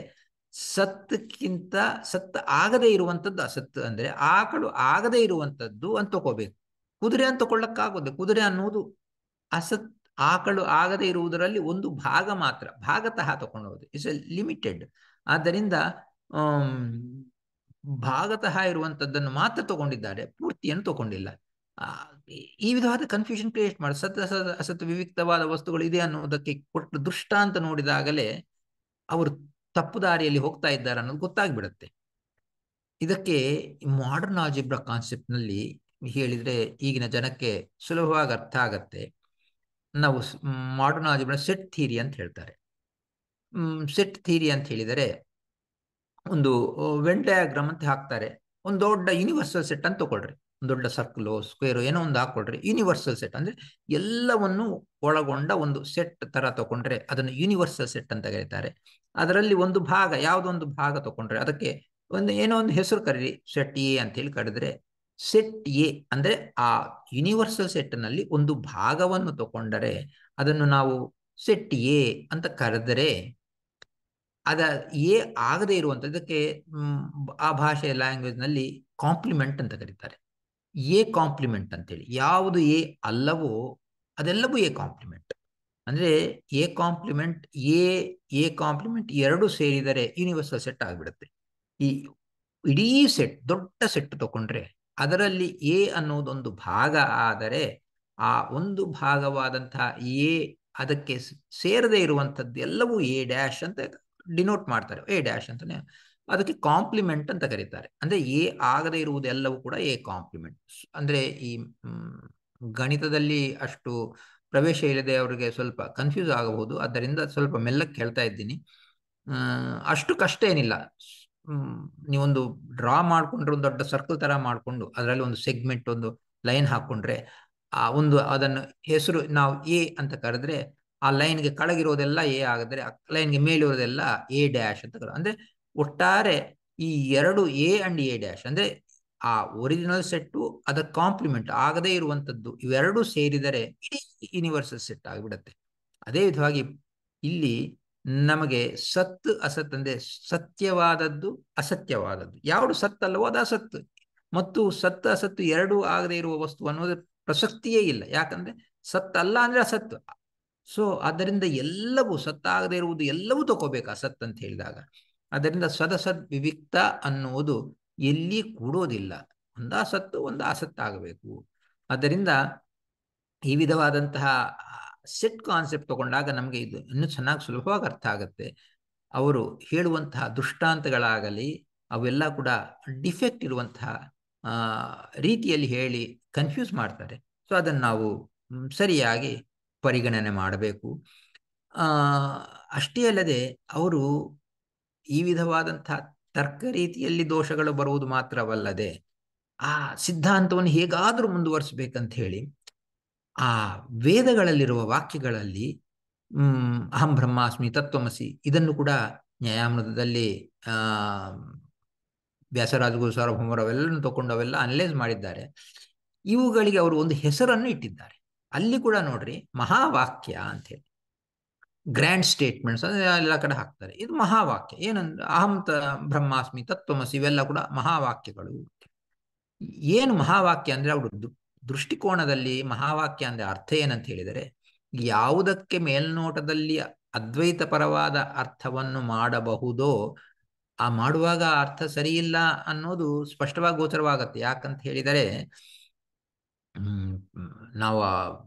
ಸತ್ತಕ್ಕಿಂತ ಸತ್ತು ಆಗದೇ ಇರುವಂಥದ್ದು ಅಸತ್ತು ಅಂದರೆ ಆಕಳು ಆಗದೇ ಇರುವಂಥದ್ದು ಅಂತ ತಗೋಬೇಕು ಕುದುರೆ ಅಂತ ಕೊಳ್ಳಕ್ಕಾಗೋದು ಕುದುರೆ ಅನ್ನೋದು ಅಸತ್ ಆಕಳು ಆಗದೆ ಇರುವುದರಲ್ಲಿ ಒಂದು ಭಾಗ ಮಾತ್ರ ಭಾಗತಃ ತಗೊಂಡೋದು ಇಟ್ಸ್ ಎ ಲಿಮಿಟೆಡ್ ಆದ್ದರಿಂದ ಭಾಗತಃ ಇರುವಂತದ್ದನ್ನು ಮಾತ್ರ ತಗೊಂಡಿದ್ದಾರೆ ಪೂರ್ತಿಯನ್ನು ತಗೊಂಡಿಲ್ಲ ಈ ವಿಧವಾದ ಕನ್ಫ್ಯೂಷನ್ ಕ್ರಿಯೇಟ್ ಮಾಡಿ ಸತ್ ಅಸತ್ ಅಸತ್ ವಿವಿಕ್ತವಾದ ವಸ್ತುಗಳು ಇದೆ ಅನ್ನೋದಕ್ಕೆ ಕೊಟ್ಟು ದೃಷ್ಟಾಂತ ನೋಡಿದಾಗಲೇ ಅವರು ತಪ್ಪು ದಾರಿಯಲ್ಲಿ ಹೋಗ್ತಾ ಇದ್ದಾರೆ ಅನ್ನೋದು ಗೊತ್ತಾಗ್ಬಿಡುತ್ತೆ ಇದಕ್ಕೆ ಮಾಡರ್ನ್ ಕಾನ್ಸೆಪ್ಟ್ ಕಾನ್ಸೆಪ್ಟ್ನಲ್ಲಿ ಹೇಳಿದರೆ ಈಗಿನ ಜನಕ್ಕೆ ಸುಲಭವಾಗಿ ಅರ್ಥ ಆಗತ್ತೆ ನಾವು ಮಾಡರ್ನ್ ಆಲ್ಜಿಬ್ರಾ ಸೆಟ್ ಥಿಯರಿ ಅಂತ ಹೇಳ್ತಾರೆ ಸೆಟ್ ಥಿಯರಿ ಅಂತ ಹೇಳಿದರೆ ಒಂದು ವೆನ್ ಡಯಾಗ್ರಾಮ್ ಅಂತ ಹಾಕ್ತಾರೆ ಒಂದು ದೊಡ್ಡ ಯೂನಿವರ್ಸಲ್ ಸೆಟ್ ಅಂತ ತಗೊಳ್ರಿ ಒಂದು ದೊಡ್ಡ ಸರ್ಕಲು ಸ್ಕ್ವೇರು ಏನೋ ಒಂದು ಹಾಕೊಳ್ರಿ ಯೂನಿವರ್ಸಲ್ ಸೆಟ್ ಅಂದರೆ ಎಲ್ಲವನ್ನು ಒಳಗೊಂಡ ಒಂದು ಸೆಟ್ ತರ ತಗೊಂಡ್ರೆ ಅದನ್ನು ಯೂನಿವರ್ಸಲ್ ಸೆಟ್ ಅಂತ ಕರೀತಾರೆ ಅದರಲ್ಲಿ ಒಂದು ಭಾಗ ಯಾವುದೊಂದು ಭಾಗ ತಗೊಂಡ್ರೆ ಅದಕ್ಕೆ ಒಂದು ಏನೋ ಒಂದು ಹೆಸರು ಕರೀರಿ ಸೆಟ್ ಎ ಅಂತ ಹೇಳಿ ಕರೆದ್ರೆ ಸೆಟ್ ಎ ಅಂದರೆ ಆ ಯೂನಿವರ್ಸಲ್ ನಲ್ಲಿ ಒಂದು ಭಾಗವನ್ನು ತಗೊಂಡರೆ ಅದನ್ನು ನಾವು ಸೆಟ್ ಎ ಅಂತ ಕರೆದರೆ ಅದ ಎ ಆಗದೆ ಇರುವಂಥದ್ದಕ್ಕೆ ಆ ಭಾಷೆಯ ಲ್ಯಾಂಗ್ವೇಜ್ನಲ್ಲಿ ಕಾಂಪ್ಲಿಮೆಂಟ್ ಅಂತ ಕರೀತಾರೆ ಎ ಕಾಂಪ್ಲಿಮೆಂಟ್ ಅಂತೇಳಿ ಯಾವುದು ಎ ಅಲ್ಲವೋ ಅದೆಲ್ಲವೂ ಎ ಕಾಂಪ್ಲಿಮೆಂಟ್ ಅಂದರೆ A complement A A complement ಎರಡು ಸೇರಿದರೆ ಯೂನಿವರ್ಸಲ್ ಸೆಟ್ ಆಗಿಬಿಡುತ್ತೆ ಈ ಇಡೀ ಸೆಟ್ ದೊಡ್ಡ ಸೆಟ್ ತಗೊಂಡ್ರೆ ಅದರಲ್ಲಿ ಎ ಅನ್ನೋದೊಂದು ಭಾಗ ಆದರೆ ಆ ಒಂದು ಭಾಗವಾದಂತಹ ಎ ಅದಕ್ಕೆ ಸೇರದೆ ಇರುವಂಥದ್ದು ಎಲ್ಲವೂ ಎ ಡ್ಯಾಶ್ ಅಂತ ಡಿನೋಟ್ ಮಾಡ್ತಾರೆ ಎ ಡ್ಯಾಶ್ ಅಂತಾನೆ ಅದಕ್ಕೆ ಕಾಂಪ್ಲಿಮೆಂಟ್ ಅಂತ ಕರೀತಾರೆ ಅಂದ್ರೆ ಎ ಆಗದೆ ಇರುವುದೆಲ್ಲವೂ ಕೂಡ ಎ ಕಾಂಪ್ಲಿಮೆಂಟ್ ಅಂದ್ರೆ ಈ ಗಣಿತದಲ್ಲಿ ಅಷ್ಟು ಪ್ರವೇಶ ಇಲ್ಲದೆ ಅವರಿಗೆ ಸ್ವಲ್ಪ ಕನ್ಫ್ಯೂಸ್ ಆಗಬಹುದು ಅದರಿಂದ ಸ್ವಲ್ಪ ಮೆಲ್ಲಕ್ಕೆ ಹೇಳ್ತಾ ಇದ್ದೀನಿ ಅಷ್ಟು ಕಷ್ಟ ಏನಿಲ್ಲ ನೀವೊಂದು ಡ್ರಾ ಮಾಡ್ಕೊಂಡ್ರೆ ಒಂದು ದೊಡ್ಡ ಸರ್ಕಲ್ ತರ ಮಾಡಿಕೊಂಡು ಅದರಲ್ಲಿ ಒಂದು ಸೆಗ್ಮೆಂಟ್ ಒಂದು ಲೈನ್ ಹಾಕೊಂಡ್ರೆ ಆ ಒಂದು ಅದನ್ನು ಹೆಸರು ನಾವು ಎ ಅಂತ ಕರೆದ್ರೆ ಆ ಲೈನ್ ಗೆ ಕೆಳಗಿರೋದೆಲ್ಲ ಎ ಆಗಿದ್ರೆ ಆ ಗೆ ಮೇಲಿರೋದೆಲ್ಲ ಎ ಡ್ಯಾಶ್ ಅಂತ ಕರೆ ಅಂದ್ರೆ ಒಟ್ಟಾರೆ ಈ ಎರಡು ಎ ಅಂಡ್ ಎ ಡ್ಯಾಶ್ ಅಂದ್ರೆ ಆ ಒರಿಜಿನಲ್ ಸೆಟ್ಟು ಅದರ ಕಾಂಪ್ಲಿಮೆಂಟ್ ಆಗದೇ ಇರುವಂತದ್ದು ಇವೆರಡು ಸೇರಿದರೆ ಇಡೀ ಯೂನಿವರ್ಸಲ್ ಸೆಟ್ ಆಗಿಬಿಡತ್ತೆ ಅದೇ ವಿಧವಾಗಿ ಇಲ್ಲಿ ನಮಗೆ ಸತ್ತು ಅಸತ್ ಅಂದ್ರೆ ಸತ್ಯವಾದದ್ದು ಅಸತ್ಯವಾದದ್ದು ಯಾವುದು ಸತ್ತಲ್ಲವೋ ಅದು ಅಸತ್ತು ಮತ್ತು ಸತ್ತು ಅಸತ್ತು ಎರಡೂ ಆಗದೆ ಇರುವ ವಸ್ತು ಅನ್ನೋದು ಪ್ರಸಕ್ತಿಯೇ ಇಲ್ಲ ಯಾಕಂದ್ರೆ ಸತ್ತಲ್ಲ ಅಂದ್ರೆ ಅಸತ್ತು ಸೊ ಅದರಿಂದ ಎಲ್ಲವೂ ಸತ್ತಾಗದೇ ಇರುವುದು ಎಲ್ಲವೂ ತಗೋಬೇಕು ಅಸತ್ ಅಂತ ಹೇಳಿದಾಗ ಅದರಿಂದ ಸದಸದ್ ವಿವಿಕ್ತ ಅನ್ನುವುದು ಎಲ್ಲಿ ಕೂಡೋದಿಲ್ಲ ಒಂದು ಅಸತ್ತು ಒಂದು ಅಸತ್ತಾಗಬೇಕು ಅದರಿಂದ ಈ ವಿಧವಾದಂತಹ ಸೆಟ್ ಕಾನ್ಸೆಪ್ಟ್ ತಗೊಂಡಾಗ ನಮಗೆ ಇದು ಇನ್ನೂ ಚೆನ್ನಾಗಿ ಸುಲಭವಾಗಿ ಅರ್ಥ ಆಗುತ್ತೆ ಅವರು ಹೇಳುವಂತಹ ದೃಷ್ಟಾಂತಗಳಾಗಲಿ ಅವೆಲ್ಲ ಕೂಡ ಡಿಫೆಕ್ಟ್ ಇರುವಂತಹ ರೀತಿಯಲ್ಲಿ ಹೇಳಿ ಕನ್ಫ್ಯೂಸ್ ಮಾಡ್ತಾರೆ ಸೊ ಅದನ್ನು ನಾವು ಸರಿಯಾಗಿ ಪರಿಗಣನೆ ಮಾಡಬೇಕು ಅಷ್ಟೇ ಅಲ್ಲದೆ ಅವರು ಈ ವಿಧವಾದಂತಹ ತರ್ಕ ರೀತಿಯಲ್ಲಿ ದೋಷಗಳು ಬರುವುದು ಮಾತ್ರವಲ್ಲದೆ ಆ ಸಿದ್ಧಾಂತವನ್ನು ಹೇಗಾದರೂ ಮುಂದುವರಿಸಬೇಕಂತ ಹೇಳಿ ಆ ವೇದಗಳಲ್ಲಿರುವ ವಾಕ್ಯಗಳಲ್ಲಿ ಅಹಂ ಬ್ರಹ್ಮಾಸ್ಮಿ ತತ್ವಮಸಿ ಇದನ್ನು ಕೂಡ ನ್ಯಾಯಾಮೃತದಲ್ಲಿ ಆ ವ್ಯಾಸರಾಜಗುರು ಸಾರ್ವಭೌಮರು ಅವೆಲ್ಲ ತಗೊಂಡು ಅವೆಲ್ಲ ಅನಲೈಸ್ ಮಾಡಿದ್ದಾರೆ ಇವುಗಳಿಗೆ ಅವರು ಒಂದು ಹೆಸರನ್ನು ಇಟ್ಟಿದ್ದಾರೆ ಅಲ್ಲಿ ಕೂಡ ನೋಡ್ರಿ ಮಹಾವಾಕ್ಯ ಅಂತ ಹೇಳಿ ಗ್ರ್ಯಾಂಡ್ ಸ್ಟೇಟ್ಮೆಂಟ್ಸ್ ಅಂದ್ರೆ ಎಲ್ಲ ಕಡೆ ಹಾಕ್ತಾರೆ ಇದು ಮಹಾವಾಕ್ಯ ಏನಂದ್ರೆ ಅಹಂ ತ ಬ್ರಹ್ಮಾಸ್ಮಿ ತತ್ವಮಸಿ ಇವೆಲ್ಲ ಕೂಡ ಮಹಾವಾಕ್ಯಗಳು ಏನು ಮಹಾವಾಕ್ಯ ಅಂದ್ರೆ ಅವರು ದೃಷ್ಟಿಕೋನದಲ್ಲಿ ಮಹಾವಾಕ್ಯ ಅಂದರೆ ಅರ್ಥ ಏನಂತ ಹೇಳಿದರೆ ಯಾವುದಕ್ಕೆ ಮೇಲ್ನೋಟದಲ್ಲಿ ಅದ್ವೈತ ಪರವಾದ ಅರ್ಥವನ್ನು ಮಾಡಬಹುದೋ ಆ ಮಾಡುವಾಗ ಅರ್ಥ ಸರಿಯಿಲ್ಲ ಅನ್ನೋದು ಸ್ಪಷ್ಟವಾಗಿ ಗೋಚರವಾಗತ್ತೆ ಯಾಕಂತ ಹೇಳಿದರೆ ನಾವು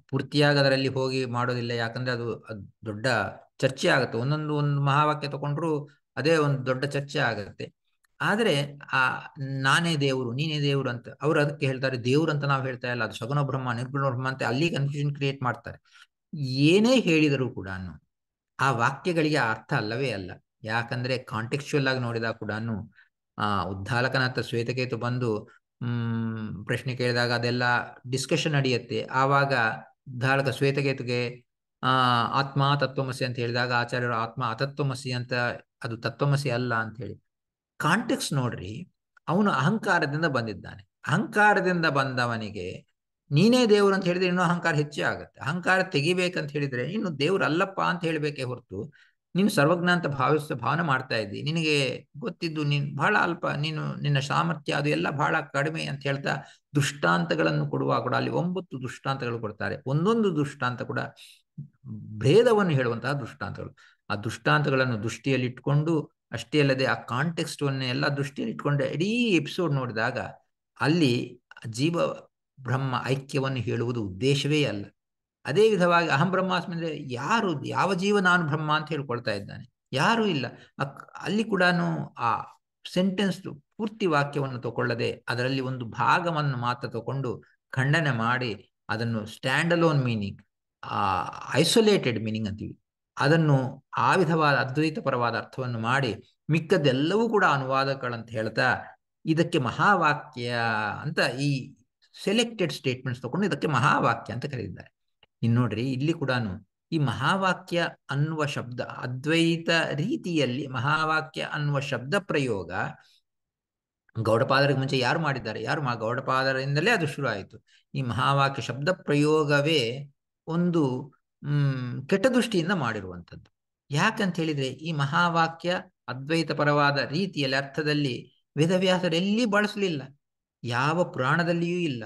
ಪೂರ್ತಿಯಾಗಿ ಅದರಲ್ಲಿ ಹೋಗಿ ಮಾಡೋದಿಲ್ಲ ಯಾಕಂದ್ರೆ ಅದು ದೊಡ್ಡ ಚರ್ಚೆ ಆಗುತ್ತೆ ಒಂದೊಂದು ಒಂದು ಮಹಾವಾಕ್ಯ ತಗೊಂಡ್ರು ಅದೇ ಒಂದು ದೊಡ್ಡ ಚರ್ಚೆ ಆಗುತ್ತೆ ಆದರೆ ಆ ನಾನೇ ದೇವರು ನೀನೇ ದೇವರು ಅಂತ ಅವ್ರು ಅದಕ್ಕೆ ಹೇಳ್ತಾರೆ ದೇವ್ರು ಅಂತ ನಾವು ಹೇಳ್ತಾ ಇಲ್ಲ ಅದು ಸಗುಣ ಬ್ರಹ್ಮ ನಿರ್ಗುಣ ಬ್ರಹ್ಮ ಅಂತ ಅಲ್ಲಿ ಕನ್ಫ್ಯೂಷನ್ ಕ್ರಿಯೇಟ್ ಮಾಡ್ತಾರೆ ಏನೇ ಹೇಳಿದರೂ ಕೂಡ ಆ ವಾಕ್ಯಗಳಿಗೆ ಅರ್ಥ ಅಲ್ಲವೇ ಅಲ್ಲ ಯಾಕಂದ್ರೆ ಕಾಂಟೆಕ್ಚುಯಲ್ ಆಗಿ ನೋಡಿದಾಗ ಕೂಡ ಆ ಉದ್ದಾಲಕನಾಥ ಶ್ವೇತಕೇತು ಬಂದು ಹ್ಮ್ ಪ್ರಶ್ನೆ ಕೇಳಿದಾಗ ಅದೆಲ್ಲ ಡಿಸ್ಕಷನ್ ನಡೆಯುತ್ತೆ ಆವಾಗ ಉದ್ದಾಲಕ ಶ್ವೇತಕೇತುಗೆ ಆ ಆತ್ಮ ತತ್ವಮಸಿ ಅಂತ ಹೇಳಿದಾಗ ಆಚಾರ್ಯರು ಆತ್ಮ ಅತತ್ವಮಸಿ ಅಂತ ಅದು ತತ್ವಮಸಿ ಅಲ್ಲ ಅಂತ ಹೇಳಿ ಕಾಂಟೆಕ್ಸ್ ನೋಡ್ರಿ ಅವನು ಅಹಂಕಾರದಿಂದ ಬಂದಿದ್ದಾನೆ ಅಹಂಕಾರದಿಂದ ಬಂದವನಿಗೆ ನೀನೇ ದೇವರು ಅಂತ ಹೇಳಿದ್ರೆ ಇನ್ನೂ ಅಹಂಕಾರ ಹೆಚ್ಚೇ ಆಗುತ್ತೆ ಅಹಂಕಾರ ತೆಗಿಬೇಕಂತ ಹೇಳಿದ್ರೆ ಇನ್ನು ದೇವ್ರ ಅಲ್ಲಪ್ಪ ಅಂತ ಹೇಳಬೇಕೇ ಹೊರತು ನೀನು ಸರ್ವಜ್ಞ ಅಂತ ಭಾವಿಸ ಭಾವನೆ ಮಾಡ್ತಾ ಇದ್ದಿ ನಿನಗೆ ಗೊತ್ತಿದ್ದು ನೀನು ಬಹಳ ಅಲ್ಪ ನೀನು ನಿನ್ನ ಸಾಮರ್ಥ್ಯ ಅದು ಎಲ್ಲ ಬಹಳ ಕಡಿಮೆ ಅಂತ ಹೇಳ್ತಾ ದುಷ್ಟಾಂತಗಳನ್ನು ಕೊಡುವಾಗ ಕೂಡ ಅಲ್ಲಿ ಒಂಬತ್ತು ದುಷ್ಟಾಂತಗಳು ಕೊಡ್ತಾರೆ ಒಂದೊಂದು ದುಷ್ಟಾಂತ ಕೂಡ ಭೇದವನ್ನು ಹೇಳುವಂತಹ ದುಷ್ಟಾಂತಗಳು ಆ ದುಷ್ಟಾಂತಗಳನ್ನು ದೃಷ್ಟಿಯಲ್ಲಿ ಇಟ್ಕೊಂಡು ಅಷ್ಟೇ ಅಲ್ಲದೆ ಆ ಕಾಂಟೆಕ್ಸ್ಟ್ ಎಲ್ಲ ದೃಷ್ಟಿಯಲ್ಲಿ ಇಟ್ಕೊಂಡ್ರೆ ಇಡೀ ಎಪಿಸೋಡ್ ನೋಡಿದಾಗ ಅಲ್ಲಿ ಜೀವ ಬ್ರಹ್ಮ ಐಕ್ಯವನ್ನು ಹೇಳುವುದು ಉದ್ದೇಶವೇ ಅಲ್ಲ ಅದೇ ವಿಧವಾಗಿ ಅಹಂ ಬ್ರಹ್ಮಾಸ್ಮಿ ಅಂದರೆ ಯಾರು ಯಾವ ಜೀವ ನಾನು ಬ್ರಹ್ಮ ಅಂತ ಹೇಳ್ಕೊಳ್ತಾ ಇದ್ದಾನೆ ಯಾರೂ ಇಲ್ಲ ಅಲ್ಲಿ ಕೂಡ ಆ ಸೆಂಟೆನ್ಸ್ ಪೂರ್ತಿ ವಾಕ್ಯವನ್ನು ತಗೊಳ್ಳದೆ ಅದರಲ್ಲಿ ಒಂದು ಭಾಗವನ್ನು ಮಾತ್ರ ತಗೊಂಡು ಖಂಡನೆ ಮಾಡಿ ಅದನ್ನು stand alone meaning isolated meaning ಅಂತೀವಿ ಅದನ್ನು ಆ ವಿಧವಾದ ಅದ್ವೈತ ಪರವಾದ ಅರ್ಥವನ್ನು ಮಾಡಿ ಮಿಕ್ಕದೆಲ್ಲವೂ ಕೂಡ ಅನುವಾದಗಳಂತ ಹೇಳ್ತಾ ಇದಕ್ಕೆ ಮಹಾವಾಕ್ಯ ಅಂತ ಈ ಸೆಲೆಕ್ಟೆಡ್ ಸ್ಟೇಟ್ಮೆಂಟ್ಸ್ ತಗೊಂಡು ಇದಕ್ಕೆ ಮಹಾವಾಕ್ಯ ಅಂತ ಕರೆದಿದ್ದಾರೆ ಇನ್ನು ನೋಡ್ರಿ ಇಲ್ಲಿ ಕೂಡ ಈ ಮಹಾವಾಕ್ಯ ಅನ್ನುವ ಶಬ್ದ ಅದ್ವೈತ ರೀತಿಯಲ್ಲಿ ಮಹಾವಾಕ್ಯ ಅನ್ನುವ ಶಬ್ದ ಪ್ರಯೋಗ ಗೌಡಪಾದರಿಗೆ ಮುಂಚೆ ಯಾರು ಮಾಡಿದ್ದಾರೆ ಯಾರು ಮಾ ಗೌಡಪಾದರಿಂದಲೇ ಅದು ಶುರು ಆಯಿತು ಈ ಮಹಾವಾಕ್ಯ ಶಬ್ದ ಪ್ರಯೋಗವೇ ಒಂದು ಹ್ಮ್ ಕೆಟ್ಟ ದೃಷ್ಟಿಯಿಂದ ಮಾಡಿರುವಂಥದ್ದು ಯಾಕಂತ ಹೇಳಿದ್ರೆ ಈ ಮಹಾವಾಕ್ಯ ಅದ್ವೈತ ಪರವಾದ ರೀತಿಯಲ್ಲಿ ಅರ್ಥದಲ್ಲಿ ವೇದವ್ಯಾಸರೆಲ್ಲಿ ಬಳಸಲಿಲ್ಲ ಯಾವ ಪುರಾಣದಲ್ಲಿಯೂ ಇಲ್ಲ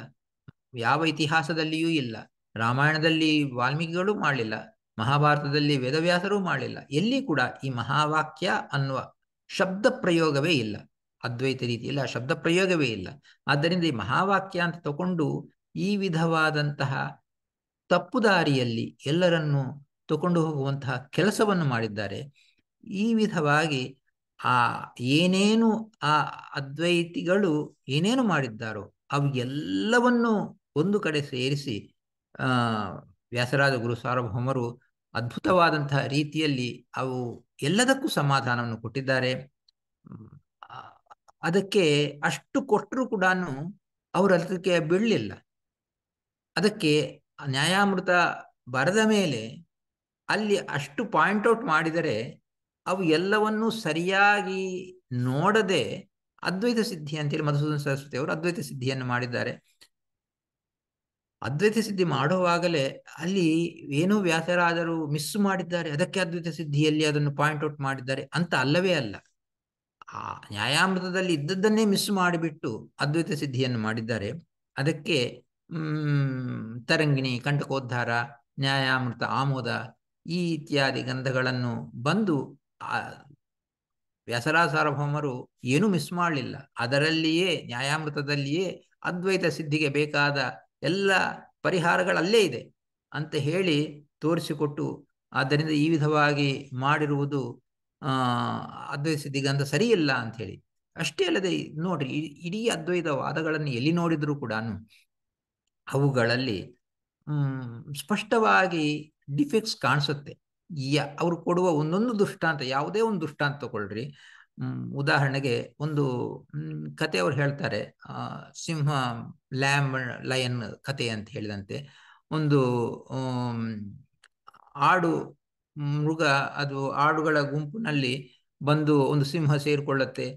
ಯಾವ ಇತಿಹಾಸದಲ್ಲಿಯೂ ಇಲ್ಲ ರಾಮಾಯಣದಲ್ಲಿ ವಾಲ್ಮೀಕಿಗಳು ಮಾಡಲಿಲ್ಲ ಮಹಾಭಾರತದಲ್ಲಿ ವೇದವ್ಯಾಸರೂ ಮಾಡಲಿಲ್ಲ ಎಲ್ಲಿ ಕೂಡ ಈ ಮಹಾವಾಕ್ಯ ಅನ್ನುವ ಶಬ್ದ ಪ್ರಯೋಗವೇ ಇಲ್ಲ ಅದ್ವೈತ ರೀತಿಯಲ್ಲಿ ಆ ಶಬ್ದ ಪ್ರಯೋಗವೇ ಇಲ್ಲ ಆದ್ದರಿಂದ ಈ ಮಹಾವಾಕ್ಯ ಅಂತ ತಗೊಂಡು ಈ ವಿಧವಾದಂತಹ ತಪ್ಪು ದಾರಿಯಲ್ಲಿ ಎಲ್ಲರನ್ನು ತಗೊಂಡು ಹೋಗುವಂತಹ ಕೆಲಸವನ್ನು ಮಾಡಿದ್ದಾರೆ ಈ ವಿಧವಾಗಿ ಆ ಏನೇನು ಆ ಅದ್ವೈತಿಗಳು ಏನೇನು ಮಾಡಿದ್ದಾರೋ ಅವು ಎಲ್ಲವನ್ನು ಒಂದು ಕಡೆ ಸೇರಿಸಿ ಆ ವ್ಯಾಸರಾಜ ಗುರು ಸಾರ್ವಭೌಮರು ಅದ್ಭುತವಾದಂತಹ ರೀತಿಯಲ್ಲಿ ಅವು ಎಲ್ಲದಕ್ಕೂ ಸಮಾಧಾನವನ್ನು ಕೊಟ್ಟಿದ್ದಾರೆ ಅದಕ್ಕೆ ಅಷ್ಟು ಕೊಟ್ಟರೂ ಕೂಡ ಅವರು ಅದಕ್ಕೆ ಬೀಳಲಿಲ್ಲ ಅದಕ್ಕೆ ನ್ಯಾಯಾಮೃತ ಬರೆದ ಮೇಲೆ ಅಲ್ಲಿ ಅಷ್ಟು ಪಾಯಿಂಟ್ ಔಟ್ ಮಾಡಿದರೆ ಅವು ಎಲ್ಲವನ್ನೂ ಸರಿಯಾಗಿ ನೋಡದೆ ಅದ್ವೈತ ಸಿದ್ಧಿ ಅಂತೇಳಿ ಮಧುಸೂದನ್ ಸರಸ್ವತಿ ಅವರು ಅದ್ವೈತ ಸಿದ್ಧಿಯನ್ನು ಮಾಡಿದ್ದಾರೆ ಅದ್ವೈತ ಸಿದ್ಧಿ ಮಾಡುವಾಗಲೇ ಅಲ್ಲಿ ಏನೋ ವ್ಯಾಸರಾದರೂ ಮಿಸ್ ಮಾಡಿದ್ದಾರೆ ಅದಕ್ಕೆ ಅದ್ವೈತ ಸಿದ್ಧಿಯಲ್ಲಿ ಅದನ್ನು ಪಾಯಿಂಟ್ ಔಟ್ ಮಾಡಿದ್ದಾರೆ ಅಂತ ಅಲ್ಲವೇ ಅಲ್ಲ ಆ ನ್ಯಾಯಾಮೃತದಲ್ಲಿ ಇದ್ದದ್ದನ್ನೇ ಮಿಸ್ ಮಾಡಿಬಿಟ್ಟು ಅದ್ವೈತ ಸಿದ್ಧಿಯನ್ನು ಮಾಡಿದ್ದಾರೆ ಅದಕ್ಕೆ ತರಂಗಿಣಿ ಕಂಠಕೋದ್ಧಾರ ನ್ಯಾಯಾಮೃತ ಆಮೋದ ಈ ಇತ್ಯಾದಿ ಗಂಧಗಳನ್ನು ಬಂದು ವ್ಯಾಸರ ಸಾರ್ವಭೌಮರು ಏನೂ ಮಿಸ್ ಮಾಡಲಿಲ್ಲ ಅದರಲ್ಲಿಯೇ ನ್ಯಾಯಾಮೃತದಲ್ಲಿಯೇ ಅದ್ವೈತ ಸಿದ್ಧಿಗೆ ಬೇಕಾದ ಎಲ್ಲ ಪರಿಹಾರಗಳಲ್ಲೇ ಇದೆ ಅಂತ ಹೇಳಿ ತೋರಿಸಿಕೊಟ್ಟು ಆದ್ದರಿಂದ ಈ ವಿಧವಾಗಿ ಮಾಡಿರುವುದು ಅದ್ವೈತ ಸಿದ್ಧಿಗಂಧ ಸರಿಯಿಲ್ಲ ಅಂತ ಹೇಳಿ ಅಷ್ಟೇ ಅಲ್ಲದೆ ನೋಡ್ರಿ ಇಡೀ ಅದ್ವೈತ ವಾದಗಳನ್ನು ಎಲ್ಲಿ ನೋಡಿದರೂ ಕೂಡ ಅವುಗಳಲ್ಲಿ ಸ್ಪಷ್ಟವಾಗಿ ಡಿಫೆಕ್ಟ್ಸ್ ಕಾಣಿಸುತ್ತೆ ಯ ಅವರು ಕೊಡುವ ಒಂದೊಂದು ದೃಷ್ಟಾಂತ ಯಾವುದೇ ಒಂದು ದೃಷ್ಟಾಂತ ತಗೊಳ್ರಿ ಉದಾಹರಣೆಗೆ ಒಂದು ಕತೆ ಅವ್ರು ಹೇಳ್ತಾರೆ ಸಿಂಹ ಲ್ಯಾಮ್ ಲಯನ್ ಕತೆ ಅಂತ ಹೇಳಿದಂತೆ ಒಂದು ಆಡು ಮೃಗ ಅದು ಆಡುಗಳ ಗುಂಪಿನಲ್ಲಿ ಬಂದು ಒಂದು ಸಿಂಹ ಸೇರಿಕೊಳ್ಳುತ್ತೆ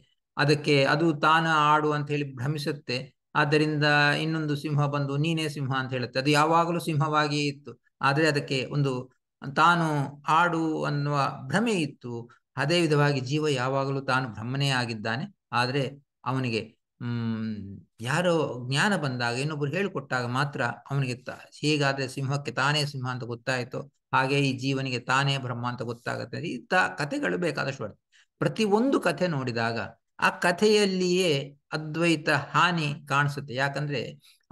ಅದಕ್ಕೆ ಅದು ತಾನ ಆಡು ಅಂತ ಹೇಳಿ ಭ್ರಮಿಸುತ್ತೆ ಆದ್ದರಿಂದ ಇನ್ನೊಂದು ಸಿಂಹ ಬಂದು ನೀನೇ ಸಿಂಹ ಅಂತ ಹೇಳುತ್ತೆ ಅದು ಯಾವಾಗಲೂ ಸಿಂಹವಾಗಿಯೇ ಇತ್ತು ಆದರೆ ಅದಕ್ಕೆ ಒಂದು ತಾನು ಆಡು ಅನ್ನುವ ಭ್ರಮೆ ಇತ್ತು ಅದೇ ವಿಧವಾಗಿ ಜೀವ ಯಾವಾಗಲೂ ತಾನು ಬ್ರಹ್ಮನೇ ಆಗಿದ್ದಾನೆ ಆದರೆ ಅವನಿಗೆ ಹ್ಮ್ ಯಾರೋ ಜ್ಞಾನ ಬಂದಾಗ ಇನ್ನೊಬ್ರು ಹೇಳಿಕೊಟ್ಟಾಗ ಮಾತ್ರ ಅವನಿಗೆ ತ ಹೀಗಾದ್ರೆ ಸಿಂಹಕ್ಕೆ ತಾನೇ ಸಿಂಹ ಅಂತ ಗೊತ್ತಾಯಿತು ಹಾಗೆ ಈ ಜೀವನಿಗೆ ತಾನೇ ಬ್ರಹ್ಮ ಅಂತ ಗೊತ್ತಾಗುತ್ತೆ ಇಂಥ ಕಥೆಗಳು ಬೇಕಾದಷ್ಟು ಬರ್ತದೆ ಪ್ರತಿ ಒಂದು ಕಥೆ ನೋಡಿದಾಗ ಆ ಕಥೆಯಲ್ಲಿಯೇ ಅದ್ವೈತ ಹಾನಿ ಕಾಣಿಸುತ್ತೆ ಯಾಕಂದ್ರೆ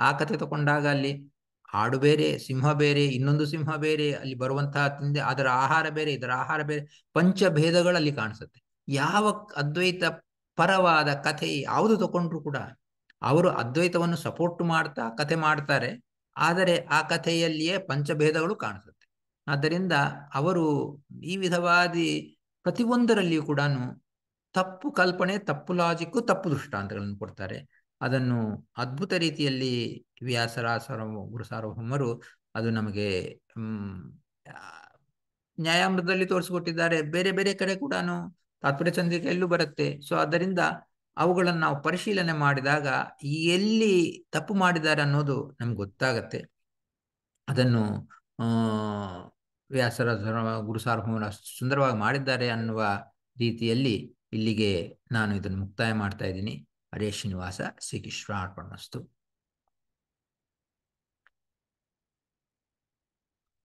ಆ ಕಥೆ ತಗೊಂಡಾಗ ಅಲ್ಲಿ ಹಾಡು ಬೇರೆ ಸಿಂಹ ಬೇರೆ ಇನ್ನೊಂದು ಸಿಂಹ ಬೇರೆ ಅಲ್ಲಿ ಬರುವಂತಹ ತಿಂದೆ ಅದರ ಆಹಾರ ಬೇರೆ ಇದರ ಆಹಾರ ಬೇರೆ ಪಂಚಭೇದಗಳಲ್ಲಿ ಕಾಣಿಸುತ್ತೆ ಯಾವ ಅದ್ವೈತ ಪರವಾದ ಕಥೆ ಯಾವುದು ತಗೊಂಡ್ರು ಕೂಡ ಅವರು ಅದ್ವೈತವನ್ನು ಸಪೋರ್ಟ್ ಮಾಡ್ತಾ ಕಥೆ ಮಾಡ್ತಾರೆ ಆದರೆ ಆ ಕಥೆಯಲ್ಲಿಯೇ ಪಂಚಭೇದಗಳು ಕಾಣಿಸುತ್ತೆ ಆದ್ದರಿಂದ ಅವರು ಈ ವಿಧವಾದಿ ಪ್ರತಿಯೊಂದರಲ್ಲಿಯೂ ಕೂಡ ತಪ್ಪು ಕಲ್ಪನೆ ತಪ್ಪು ಲಾಜಿಕ್ಕು ತಪ್ಪು ದೃಷ್ಟಾಂತಗಳನ್ನು ಕೊಡ್ತಾರೆ ಅದನ್ನು ಅದ್ಭುತ ರೀತಿಯಲ್ಲಿ ವ್ಯಾಸರ ಸಾರ್ವ ಗುರು ಸಾರ್ವಭೌಮರು ಅದು ನಮಗೆ ನ್ಯಾಯಾಮೃತದಲ್ಲಿ ತೋರಿಸಿಕೊಟ್ಟಿದ್ದಾರೆ ಬೇರೆ ಬೇರೆ ಕಡೆ ಕೂಡ ತಾತ್ಪರ್ಯ ಚಂದ್ರಿಕೆಯಲ್ಲೂ ಬರುತ್ತೆ ಸೊ ಅದರಿಂದ ಅವುಗಳನ್ನು ನಾವು ಪರಿಶೀಲನೆ ಮಾಡಿದಾಗ ಎಲ್ಲಿ ತಪ್ಪು ಮಾಡಿದ್ದಾರೆ ಅನ್ನೋದು ನಮ್ಗೆ ಗೊತ್ತಾಗತ್ತೆ ಅದನ್ನು ವ್ಯಾಸರ ಗುರು ಸಾರ್ವಭೌಮರ ಸುಂದರವಾಗಿ ಮಾಡಿದ್ದಾರೆ ಅನ್ನುವ ರೀತಿಯಲ್ಲಿ ಇಲ್ಲಿಗೆ ನಾನು ಇದನ್ನು ಮುಕ್ತಾಯ ಮಾಡ್ತಾ ಇದ್ದೀನಿ ಹರೇ ಶ್ರೀನಿವಾಸ ಶ್ರೀ ಅರ್ಪಣಸ್ತು